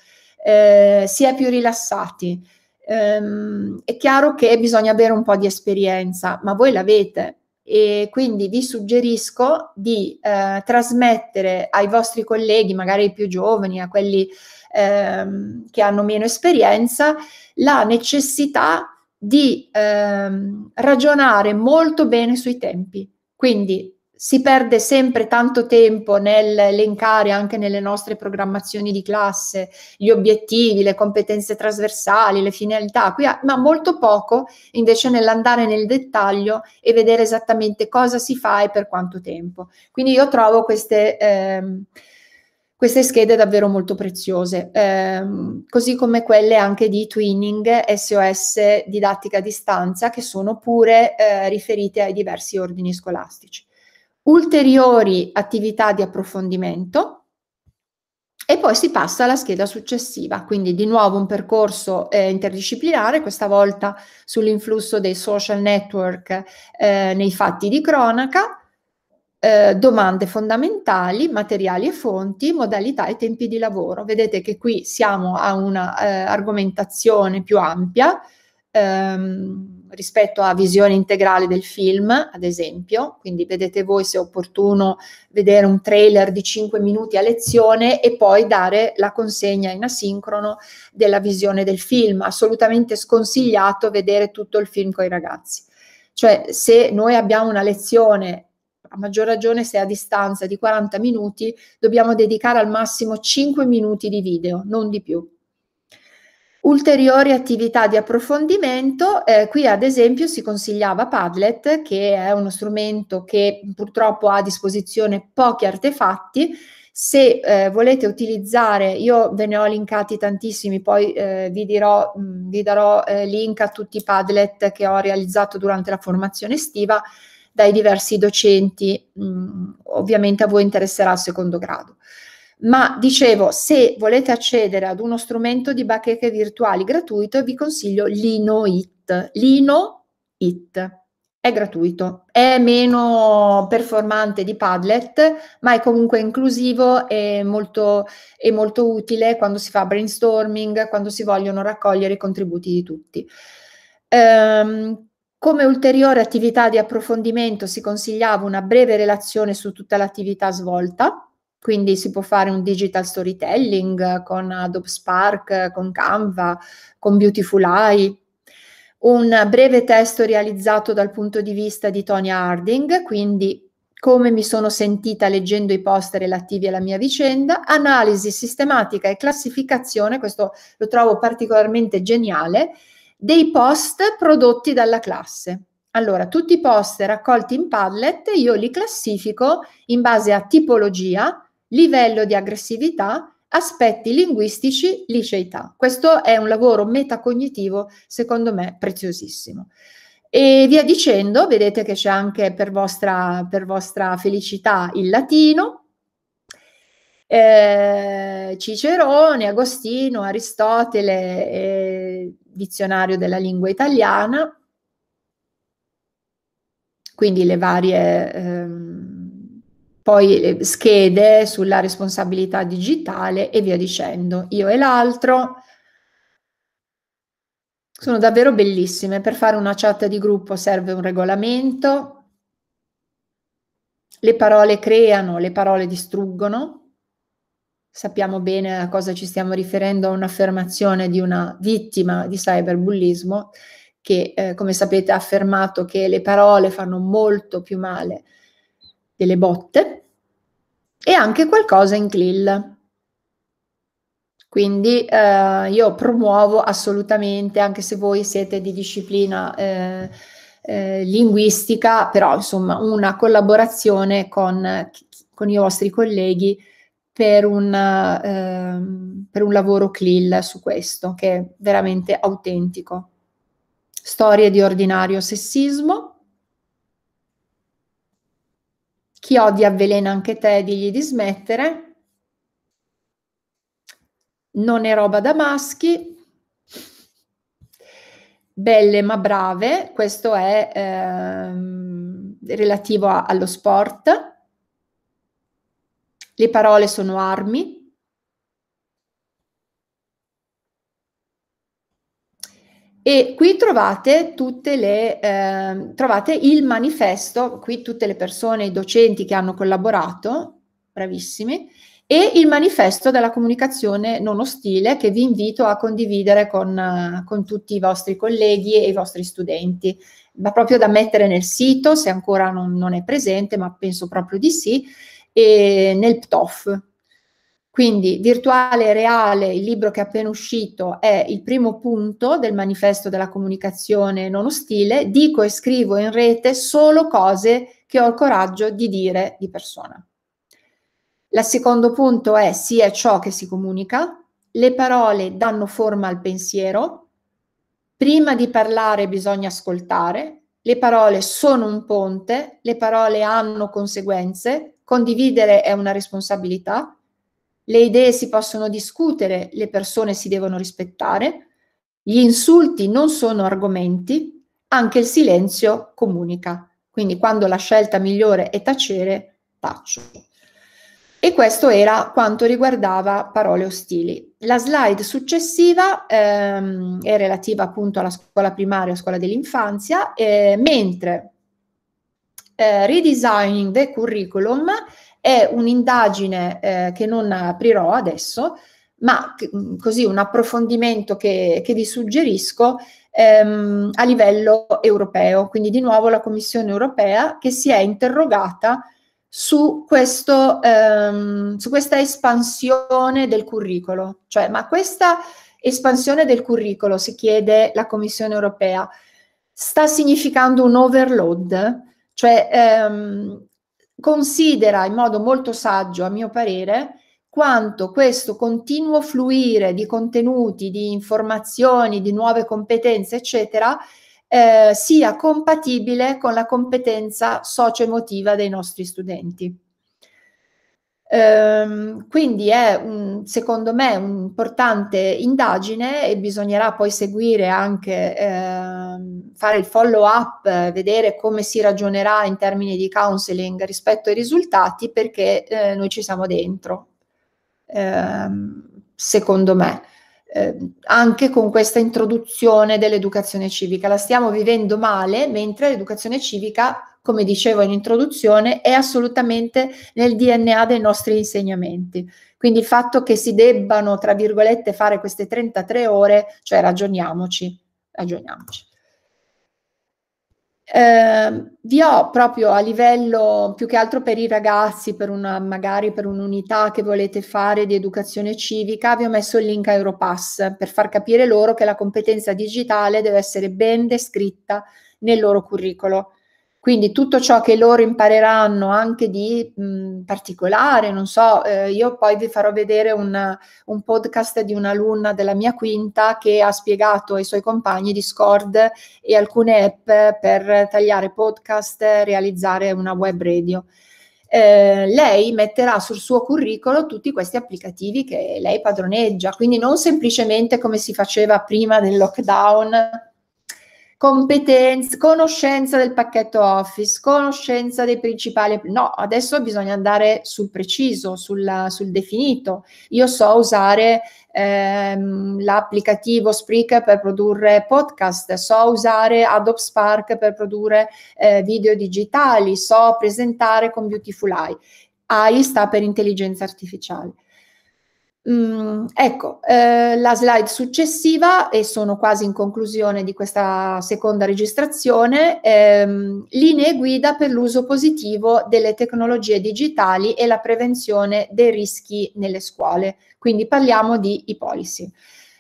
eh, si è più rilassati. Ehm, è chiaro che bisogna avere un po' di esperienza, ma voi l'avete e quindi vi suggerisco di eh, trasmettere ai vostri colleghi, magari ai più giovani, a quelli ehm, che hanno meno esperienza, la necessità di ehm, ragionare molto bene sui tempi. Quindi si perde sempre tanto tempo nell'elencare anche nelle nostre programmazioni di classe gli obiettivi, le competenze trasversali, le finalità, ma molto poco invece nell'andare nel dettaglio e vedere esattamente cosa si fa e per quanto tempo. Quindi io trovo queste... Ehm, queste schede davvero molto preziose, ehm, così come quelle anche di twinning, SOS, didattica a distanza, che sono pure eh, riferite ai diversi ordini scolastici. Ulteriori attività di approfondimento e poi si passa alla scheda successiva, quindi di nuovo un percorso eh, interdisciplinare, questa volta sull'influsso dei social network eh, nei fatti di cronaca eh, domande fondamentali, materiali e fonti, modalità e tempi di lavoro. Vedete che qui siamo a una eh, più ampia ehm, rispetto a visione integrale del film, ad esempio, quindi vedete voi se è opportuno vedere un trailer di 5 minuti a lezione e poi dare la consegna in asincrono della visione del film. Assolutamente sconsigliato vedere tutto il film con i ragazzi. Cioè, se noi abbiamo una lezione a maggior ragione se a distanza di 40 minuti, dobbiamo dedicare al massimo 5 minuti di video, non di più. Ulteriori attività di approfondimento, eh, qui ad esempio si consigliava Padlet, che è uno strumento che purtroppo ha a disposizione pochi artefatti, se eh, volete utilizzare, io ve ne ho linkati tantissimi, poi eh, vi, dirò, mm, vi darò eh, link a tutti i Padlet che ho realizzato durante la formazione estiva, dai diversi docenti, mh, mm, ovviamente a voi interesserà il secondo grado. Ma dicevo, se volete accedere ad uno strumento di bacheche virtuali gratuito, vi consiglio LinoIT. LinoIT è gratuito, è meno performante di Padlet, ma è comunque inclusivo e molto, è molto utile quando si fa brainstorming, quando si vogliono raccogliere i contributi di tutti. Ehm, come ulteriore attività di approfondimento si consigliava una breve relazione su tutta l'attività svolta, quindi si può fare un digital storytelling con Adobe Spark, con Canva, con Beautiful Eye, un breve testo realizzato dal punto di vista di Tonia Harding, quindi come mi sono sentita leggendo i post relativi alla mia vicenda, analisi sistematica e classificazione, questo lo trovo particolarmente geniale, dei post prodotti dalla classe. Allora, tutti i post raccolti in Padlet io li classifico in base a tipologia, livello di aggressività, aspetti linguistici, liceità. Questo è un lavoro metacognitivo, secondo me, preziosissimo. E via dicendo, vedete che c'è anche per vostra, per vostra felicità il latino, eh, Cicerone, Agostino, Aristotele, eh, dizionario della lingua italiana, quindi le varie ehm, poi le eh, schede sulla responsabilità digitale e via dicendo, io e l'altro. Sono davvero bellissime, per fare una chat di gruppo serve un regolamento, le parole creano, le parole distruggono sappiamo bene a cosa ci stiamo riferendo, a un'affermazione di una vittima di cyberbullismo che, eh, come sapete, ha affermato che le parole fanno molto più male delle botte e anche qualcosa in CLIL. Quindi eh, io promuovo assolutamente, anche se voi siete di disciplina eh, eh linguistica, però insomma una collaborazione con, eh, con i vostri colleghi per un, eh, per un lavoro CLIL su questo, che è veramente autentico. Storie di ordinario sessismo. Chi odia avvelena anche te, digli di smettere. Non è roba da maschi. Belle ma brave, questo è ehm, relativo a, allo sport le parole sono armi. E qui trovate, le, eh, trovate il manifesto, qui tutte le persone, i docenti che hanno collaborato, bravissimi, e il manifesto della comunicazione non ostile che vi invito a condividere con, con, tutti i vostri colleghi e i vostri studenti, ma proprio da mettere nel sito se ancora non, non è presente, ma penso proprio di sì, e nel PTOF. Quindi virtuale e reale, il libro che è appena uscito, è il primo punto del manifesto della comunicazione non ostile. Dico e scrivo in rete solo cose che ho il coraggio di dire di persona. Il secondo punto è sì è ciò che si comunica, le parole danno forma al pensiero, prima di parlare bisogna ascoltare, le parole sono un ponte, le parole hanno conseguenze, Condividere è una responsabilità, le idee si possono discutere, le persone si devono rispettare, gli insulti non sono argomenti, anche il silenzio comunica. Quindi quando la scelta migliore è tacere, taccio. E questo era quanto riguardava parole ostili. La slide successiva ehm, è relativa appunto alla scuola primaria, scuola dell'infanzia, eh, mentre eh, Redesigning the Curriculum è un'indagine eh, che non aprirò adesso, ma che, mm, così un approfondimento che, che vi suggerisco ehm, a livello europeo. Quindi di nuovo la Commissione europea che si è interrogata su, questo, ehm, su questa espansione del curriculum. Cioè, ma questa espansione del curriculum, si chiede la Commissione europea, sta significando un overload? Cioè, ehm, considera in modo molto saggio, a mio parere, quanto questo continuo fluire di contenuti, di informazioni, di nuove competenze, eccetera, eh, sia compatibile con la competenza socio-emotiva dei nostri studenti. Ehm, quindi è un, secondo me un'importante indagine e bisognerà poi seguire anche, ehm, fare il follow up, vedere come si ragionerà in termini di counseling rispetto ai risultati perché eh, noi ci siamo dentro, ehm, secondo me. Eh, anche con questa introduzione dell'educazione civica. La stiamo vivendo male, mentre l'educazione civica come dicevo in introduzione, è assolutamente nel DNA dei nostri insegnamenti. Quindi il fatto che si debbano, tra virgolette, fare queste 33 ore, cioè ragioniamoci, ragioniamoci. Eh, vi ho proprio a livello più che altro per i ragazzi, per una, magari per un'unità che volete fare di educazione civica, vi ho messo il link a Europass per far capire loro che la competenza digitale deve essere ben descritta nel loro curriculum quindi tutto ciò che loro impareranno anche di mh, particolare, non so, eh, io poi vi farò vedere un, un podcast di un'alunna della mia quinta che ha spiegato ai suoi compagni Discord e alcune app per tagliare podcast, realizzare una web radio. Eh, lei metterà sul suo curriculum tutti questi applicativi che lei padroneggia, quindi non semplicemente come si faceva prima del lockdown competenza, conoscenza del pacchetto Office, conoscenza dei principali. No, adesso bisogna andare sul preciso, sulla, sul definito. Io so usare ehm, l'applicativo Spreaker per produrre podcast, so usare Adobe Spark per produrre eh, video digitali, so presentare con Beautiful Eye. AI sta per intelligenza artificiale. Mm, ecco, eh, la slide successiva, e sono quasi in conclusione di questa seconda registrazione, ehm, linee guida per l'uso positivo delle tecnologie digitali e la prevenzione dei rischi nelle scuole. Quindi parliamo di e-policy.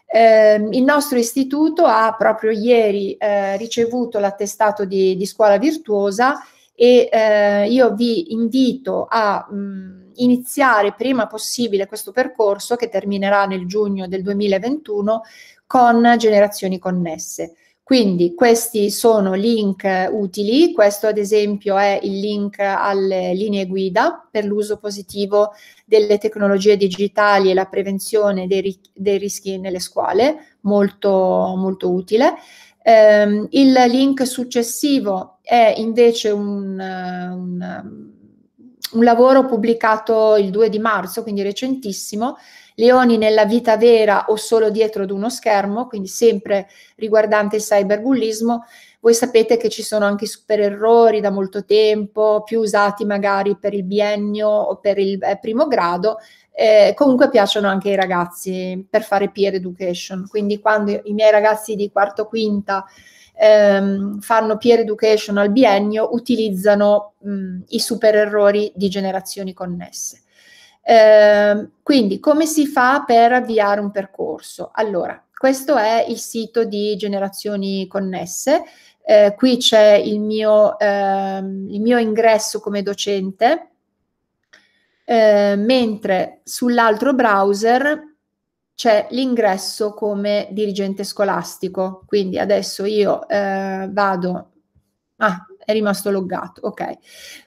Eh, il nostro istituto ha proprio ieri eh, ricevuto l'attestato di, di, scuola virtuosa e eh, io vi invito a... Mh, mm, iniziare prima possibile questo percorso che terminerà nel giugno del 2021 con generazioni connesse. Quindi questi sono link utili, questo ad esempio è il link alle linee guida per l'uso positivo delle tecnologie digitali e la prevenzione dei, dei rischi nelle scuole, molto, molto utile. Um, il link successivo è invece un, un un lavoro pubblicato il 2 di marzo, quindi recentissimo, Leoni nella vita vera o solo dietro ad uno schermo, quindi sempre riguardante il cyberbullismo. Voi sapete che ci sono anche supererrori da molto tempo, più usati magari per il biennio o per il eh, primo grado, eh, comunque piacciono anche ai ragazzi per fare peer education. Quindi quando i miei ragazzi di quarto quinta ehm, fanno peer education al biennio utilizzano mh, i supererrori di generazioni connesse. Eh, quindi come si fa per avviare un percorso? Allora, questo è il sito di Generazioni Connesse, eh, qui c'è il mio, eh, il mio, ingresso come docente, eh, mentre sull'altro browser c'è l'ingresso come dirigente scolastico, quindi adesso io eh, vado, ah, è rimasto loggato, ok.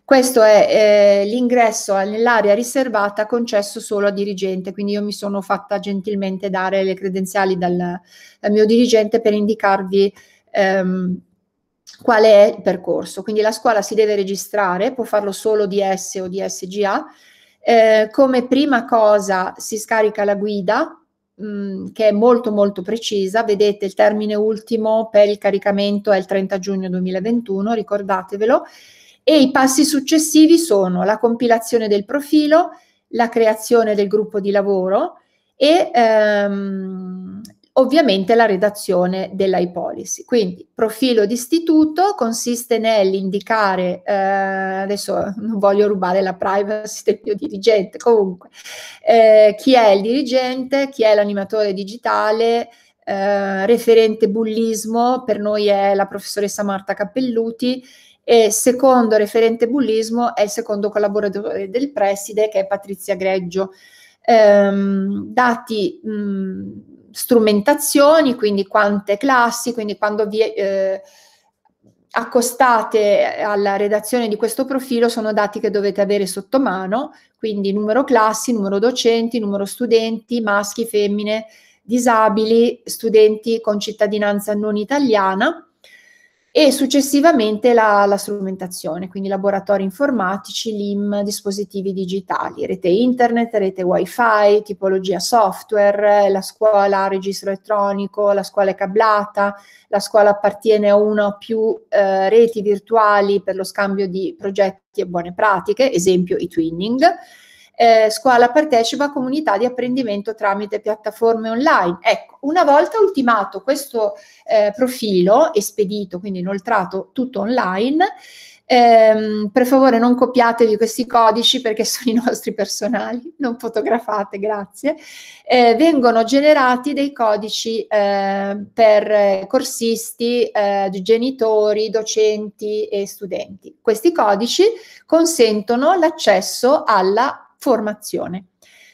Questo è eh, l'ingresso nell'area riservata concesso solo a dirigente, quindi io mi sono fatta gentilmente dare le credenziali dal, dal mio dirigente per indicarvi ehm, qual è il percorso. Quindi la scuola si deve registrare, può farlo solo DS o DSGA. Eh, come prima cosa si scarica la guida Mm, che è molto molto precisa, vedete il termine ultimo per il caricamento è il 30 giugno 2021, ricordatevelo, e i passi successivi sono la compilazione del profilo, la creazione del gruppo di lavoro e, ehm, ovviamente la redazione dell'iPolicy. Quindi profilo d'istituto consiste nell'indicare, eh, adesso non voglio rubare la privacy del mio dirigente, comunque, eh, chi è il dirigente, chi è l'animatore digitale, eh, referente bullismo, per noi è la professoressa Marta Cappelluti, e secondo referente bullismo è il secondo collaboratore del preside che è Patrizia Greggio ehm, dati mh, strumentazioni, quindi quante classi, quindi quando vi eh, accostate alla redazione di questo profilo sono dati che dovete avere sotto mano, quindi numero classi, numero docenti, numero studenti, maschi, femmine, disabili, studenti con cittadinanza non italiana e successivamente la, la strumentazione, quindi laboratori informatici, LIM, dispositivi digitali, rete internet, rete wifi, tipologia software, la scuola registro elettronico, la scuola è cablata, la scuola appartiene a una o più eh, reti virtuali per lo scambio di progetti e buone pratiche, esempio i twinning eh, Scuola partecipa a comunità di apprendimento tramite piattaforme online. Ecco, una volta ultimato questo eh, profilo e spedito, quindi inoltrato tutto online, ehm, per favore non copiatevi questi codici perché sono i nostri personali, non fotografate, grazie. Eh, vengono generati dei codici eh, per eh, corsisti, eh, genitori, docenti e studenti. Questi codici consentono l'accesso alla formazione.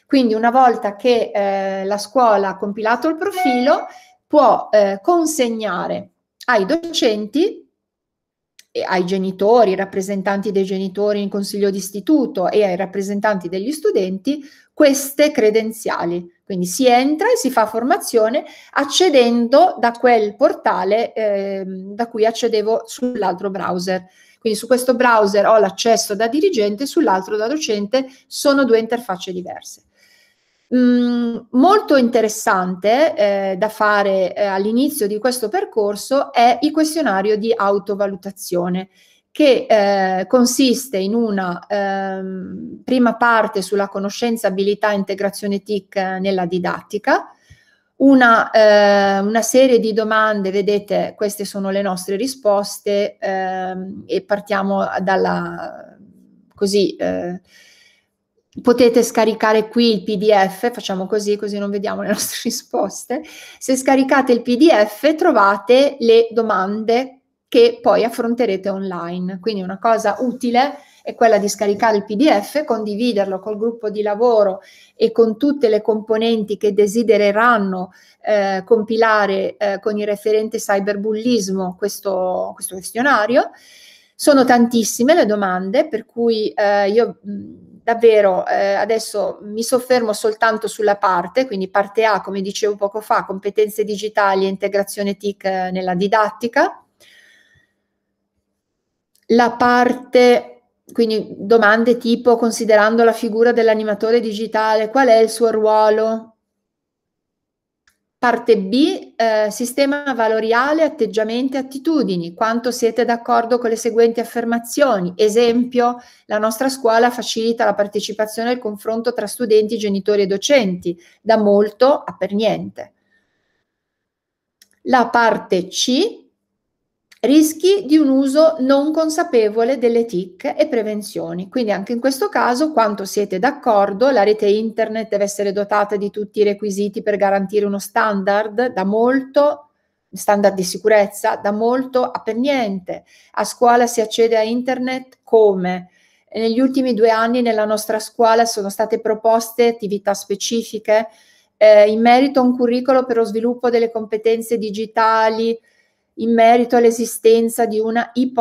Quindi una volta che eh, la scuola ha compilato il profilo, può eh, consegnare ai docenti ai genitori, ai rappresentanti dei genitori in consiglio d'istituto e ai rappresentanti degli studenti queste credenziali. Quindi si entra e si fa formazione accedendo da quel portale eh, da cui accedevo sull'altro browser. Quindi su questo browser ho l'accesso da dirigente, sull'altro da docente, sono due interfacce diverse. Mm, molto interessante eh, da fare eh, all'inizio di questo percorso è il questionario di autovalutazione che eh, consiste in una ehm, prima parte sulla conoscenza, abilità e integrazione TIC eh, nella didattica, una, eh, una, serie di domande, vedete, queste sono le nostre risposte ehm, e partiamo dalla così. Eh, potete scaricare qui il PDF, facciamo così, così non vediamo le nostre risposte. Se scaricate il PDF trovate le domande che poi affronterete online, quindi una cosa utile è quella di scaricare il PDF, condividerlo col gruppo di lavoro e con tutte le componenti che desidereranno eh, compilare eh, con il referente cyberbullismo questo, questo, questionario. Sono tantissime le domande, per cui eh, io davvero eh, adesso mi soffermo soltanto sulla parte, quindi parte A, come dicevo poco fa, competenze digitali e integrazione TIC eh, nella didattica. La parte quindi domande tipo considerando la figura dell'animatore digitale, qual è il suo ruolo? Parte B, eh, sistema valoriale, atteggiamenti, e attitudini. Quanto siete d'accordo con le seguenti affermazioni? Esempio, la nostra scuola facilita la partecipazione e il confronto tra studenti, genitori e docenti, da molto a per niente. La parte C, rischi di un uso non consapevole delle TIC e prevenzioni. Quindi anche in questo caso, quanto siete d'accordo, la rete internet deve essere dotata di tutti i requisiti per garantire uno standard da molto standard di sicurezza da molto a per niente. A scuola si accede a internet come? Negli ultimi due anni nella nostra scuola sono state proposte attività specifiche eh, in merito a un curriculum per lo sviluppo delle competenze digitali, in merito all'esistenza di una e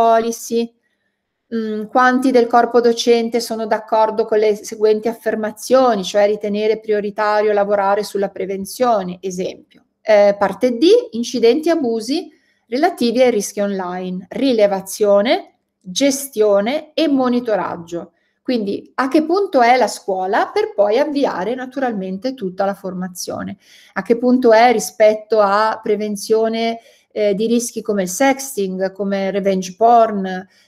mm, quanti del corpo docente sono d'accordo con le seguenti affermazioni, cioè ritenere prioritario lavorare sulla prevenzione, esempio. Eh, parte D, incidenti e abusi relativi ai rischi online, rilevazione, gestione e monitoraggio. Quindi a che punto è la scuola per poi avviare naturalmente tutta la formazione? A che punto è rispetto a prevenzione eh, di rischi come il sexting, come revenge porn,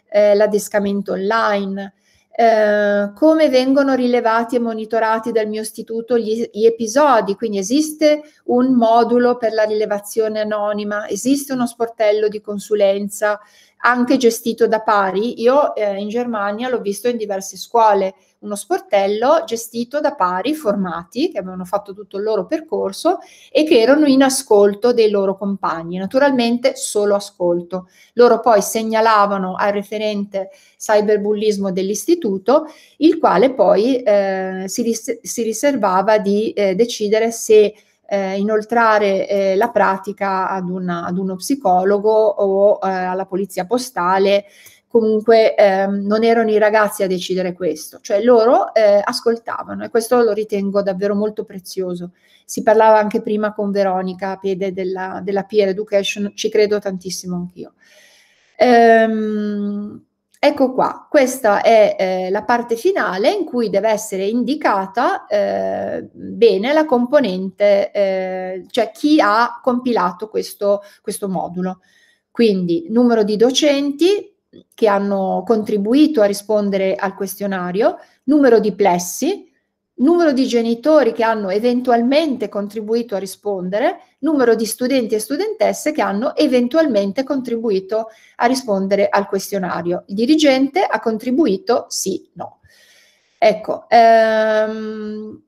eh, l'adescamento online, eh, come vengono rilevati e monitorati dal mio istituto gli, gli, episodi, quindi esiste un modulo per la rilevazione anonima, esiste uno sportello di consulenza anche gestito da pari. Io eh, in Germania l'ho visto in diverse scuole, uno sportello gestito da pari formati che avevano fatto tutto il loro percorso e che erano in ascolto dei loro compagni, naturalmente solo ascolto. Loro poi segnalavano al referente cyberbullismo dell'istituto, il quale poi eh, si, ris- si, riservava di eh, decidere se eh, inoltrare eh, la pratica ad, una, ad, uno psicologo o eh, alla polizia postale comunque ehm, non erano i ragazzi a decidere questo, cioè loro eh, ascoltavano e questo lo ritengo davvero molto prezioso. Si parlava anche prima con Veronica a piede della, della peer education, ci credo tantissimo anch'io. Ehm, ecco qua, questa è eh, la parte finale in cui deve essere indicata eh, bene la componente, eh, cioè chi ha compilato questo, questo modulo. Quindi numero di docenti, che hanno contribuito a rispondere al questionario, numero di plessi, numero di genitori che hanno eventualmente contribuito a rispondere, numero di studenti e studentesse che hanno eventualmente contribuito a rispondere al questionario. Il dirigente ha contribuito sì, no. Ecco, ehm,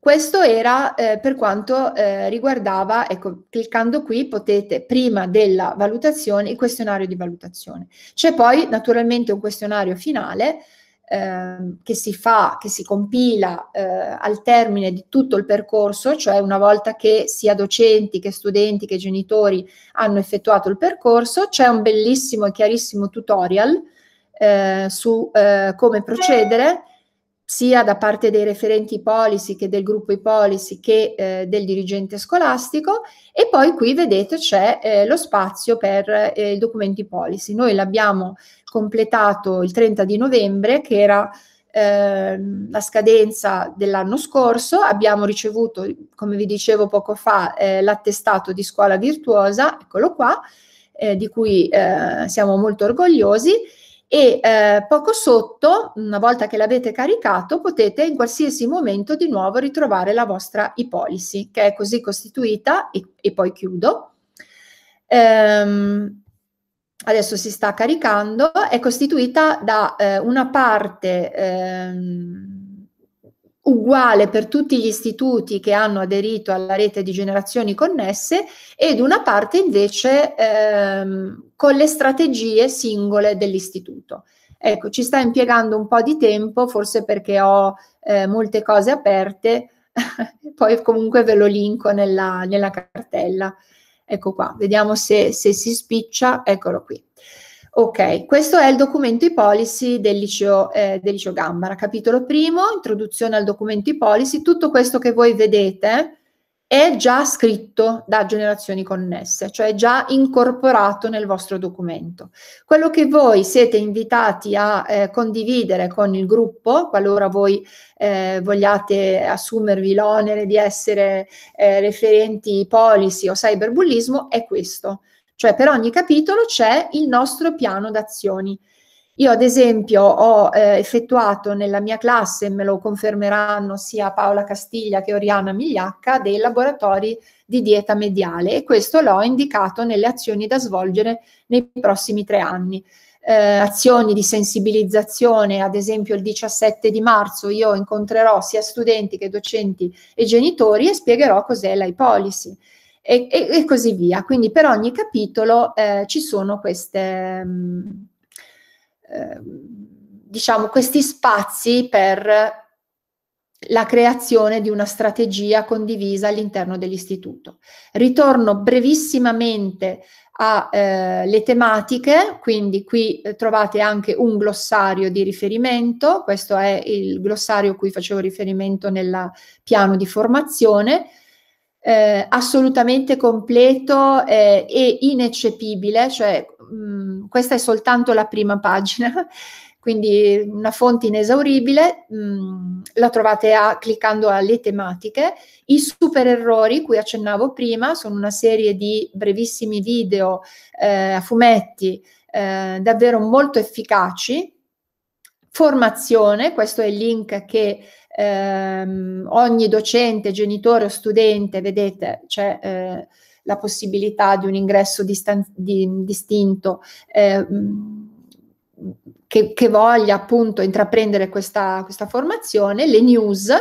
questo era eh, per quanto eh, riguardava, ecco, cliccando qui potete prima della valutazione il questionario di valutazione. C'è poi naturalmente un questionario finale ehm, che si fa, che si compila eh, al termine di tutto il percorso, cioè una volta che sia docenti che studenti che genitori hanno effettuato il percorso, c'è un bellissimo e chiarissimo tutorial eh, su eh, come procedere sia da parte dei referenti policy che del gruppo policy che eh, del dirigente scolastico e poi qui vedete c'è eh, lo spazio per eh, i documenti policy. Noi l'abbiamo completato il 30 di novembre che era ehm, la scadenza dell'anno scorso, abbiamo ricevuto come vi dicevo poco fa eh, l'attestato di scuola virtuosa, eccolo qua, eh, di cui eh, siamo molto orgogliosi e eh, poco sotto, una volta che l'avete caricato, potete in qualsiasi momento di nuovo ritrovare la vostra e-policy, che è così costituita e, e poi chiudo. Ehm, adesso si sta caricando, è costituita da eh, una parte... Ehm, uguale per tutti gli istituti che hanno aderito alla rete di generazioni connesse ed una parte invece ehm, con le strategie singole dell'istituto. Ecco, ci sta impiegando un po' di tempo, forse perché ho eh, molte cose aperte, poi comunque ve lo linko nella, nella cartella. Ecco qua, vediamo se, se si spiccia, eccolo qui. Ok, questo è il documento i policy del liceo, eh, del liceo Gambara, capitolo primo, introduzione al documento i policy, tutto questo che voi vedete è già scritto da generazioni connesse, cioè già incorporato nel vostro documento. Quello che voi siete invitati a eh, condividere con il gruppo, qualora voi eh, vogliate assumervi l'onere di essere eh, referenti policy o cyberbullismo, è questo. Cioè per ogni capitolo c'è il nostro piano d'azioni. Io ad esempio ho eh, effettuato nella mia classe, me lo confermeranno sia Paola Castiglia che Oriana Migliacca, dei laboratori di dieta mediale e questo l'ho indicato nelle azioni da svolgere nei prossimi tre anni. Eh, azioni di sensibilizzazione, ad esempio il 17 di marzo io incontrerò sia studenti che docenti e genitori e spiegherò cos'è le e, e, e così via. Quindi per ogni capitolo eh, ci sono queste, mh, mm, ehm, diciamo, questi spazi per la creazione di una strategia condivisa all'interno dell'istituto. Ritorno brevissimamente alle eh, tematiche, quindi qui eh, trovate anche un glossario di riferimento, questo è il glossario a cui facevo riferimento nel piano di formazione, eh, assolutamente completo eh, e ineccepibile, cioè mh, mm, questa è soltanto la prima pagina, quindi una fonte inesauribile, mh, mm, la trovate a, cliccando alle tematiche. I super errori, cui accennavo prima, sono una serie di brevissimi video eh, a fumetti eh, davvero molto efficaci. Formazione, questo è il link che ehm, ogni docente, genitore o studente, vedete, c'è eh, la possibilità di un ingresso distan- di, distinto. Eh, che, che, voglia appunto intraprendere questa, questa formazione, le news,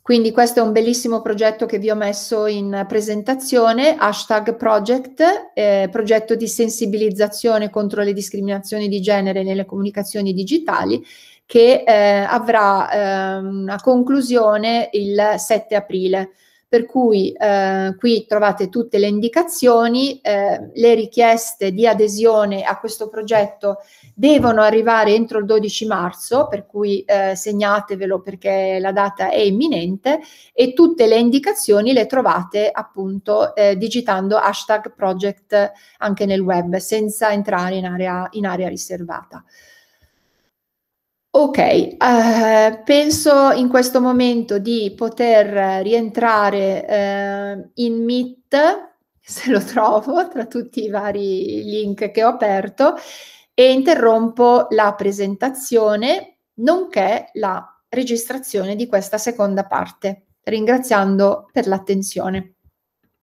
quindi questo è un bellissimo progetto che vi ho messo in presentazione, hashtag project, eh, progetto di sensibilizzazione contro le discriminazioni di genere nelle comunicazioni digitali che eh, avrà eh, una conclusione il 7 aprile. Per cui eh, qui trovate tutte le indicazioni, eh, le richieste di adesione a questo progetto devono arrivare entro il 12 marzo, per cui eh, segnatevelo perché la data è imminente e tutte le indicazioni le trovate appunto eh, digitando hashtag project anche nel web senza entrare in area, in area riservata. Ok, eh, penso in questo momento di poter rientrare eh, in Meet, se lo trovo, tra tutti i vari link che ho aperto, e interrompo la presentazione, nonché la registrazione di questa seconda parte, ringraziando per l'attenzione.